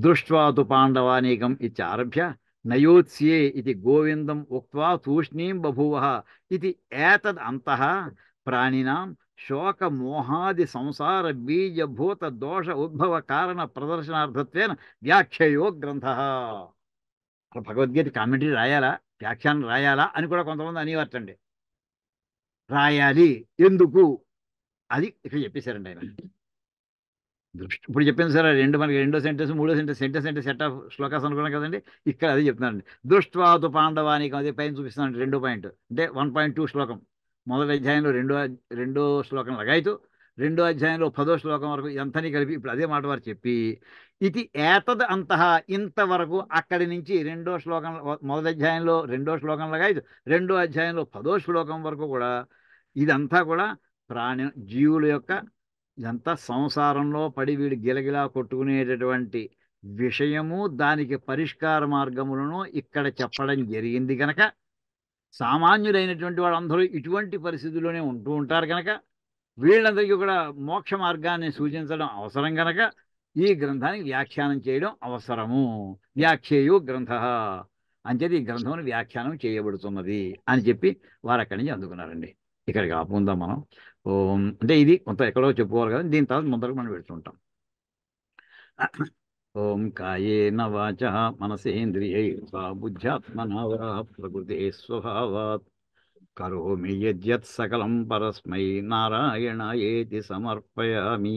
దృష్ట్వాతు పాండవానీకం ఇచ్చి ఆరభ్య నయోత్స్యే ఇది గోవిందం ఉక్వా తూష్ణీం బభువ ఇది ఏతద్ అంత ప్రాణినాం శోకమోహాది సంసార బీజభూత దోష ఉద్భవ కారణ ప్రదర్శనార్థత్వేన వ్యాఖ్యయో గ్రంథ భగవద్గీత కామెంటరీ రాయాలా వ్యాఖ్యానం రాయాలా అని కూడా కొంతమంది అనివర్తండి రాయాలి ఎందుకు అది ఇక్కడ చెప్పేశారండి ఆయన దృష్టి ఇప్పుడు చెప్పింది సార్ రెండు మనకి రెండో సెంటెన్స్ మూడో సెంటెన్స్ సెంటెన్స్ అంటే సెట్ ఆఫ్ శ్లోకాస్ అనుకున్నాం కదండి ఇక్కడ అదే చెప్తున్నానండి దృష్ట్వాతు పాండవానికి అదే పైన చూపిస్తున్నాను రెండో పాయింట్ అంటే వన్ పాయింట్ టూ శ్లోకం మొదటి అధ్యాయంలో రెండో రెండో శ్లోకం లగాయతు రెండో అధ్యాయంలో పదో శ్లోకం వరకు ఎంతని కలిపి ఇప్పుడు అదే మాట వారు చెప్పి ఇది ఏతద్ అంతః ఇంతవరకు అక్కడి నుంచి రెండో శ్లోకం మొదటి అధ్యాయంలో రెండో శ్లోకం లగాయతు రెండో అధ్యాయంలో పదో శ్లోకం వరకు కూడా ఇదంతా కూడా ప్రాణి జీవుల యొక్క ఇదంతా సంసారంలో పడి వీడు గిలగిలా కొట్టుకునేటటువంటి విషయము దానికి పరిష్కార మార్గములను ఇక్కడ చెప్పడం జరిగింది కనుక సామాన్యులైనటువంటి వాళ్ళందరూ ఇటువంటి పరిస్థితుల్లోనే ఉంటూ ఉంటారు కనుక వీళ్ళందరికీ కూడా మోక్ష మార్గాన్ని సూచించడం అవసరం కనుక ఈ గ్రంథానికి వ్యాఖ్యానం చేయడం అవసరము వ్యాఖ్యేయు గ్రంథ అంచేది ఈ గ్రంథం వ్యాఖ్యానం చేయబడుతున్నది అని చెప్పి వారు అక్కడి నుంచి అందుకున్నారండి ఇక్కడికి ఆపుకుందాం మనం ఓం అంటే ఇది కొంత ఎక్కడో చెప్పుకోవాలి కదా దీని తర్వాత ముందరకు మనం పెడుతుంటాం ఓం కాయేన వాచ మనసేంద్రియై బుద్ధ్యాత్మనవరా ప్రకృతి స్వభావాత్ కరోమి యజ్జత్ సకలం పరస్మై ఏతి సమర్పయామి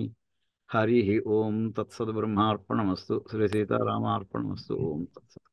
హరి ఓం తత్సద్ బ్రహ్మార్పణమస్తు శ్రీ సీతారామార్పణమస్తు ఓం తత్సత్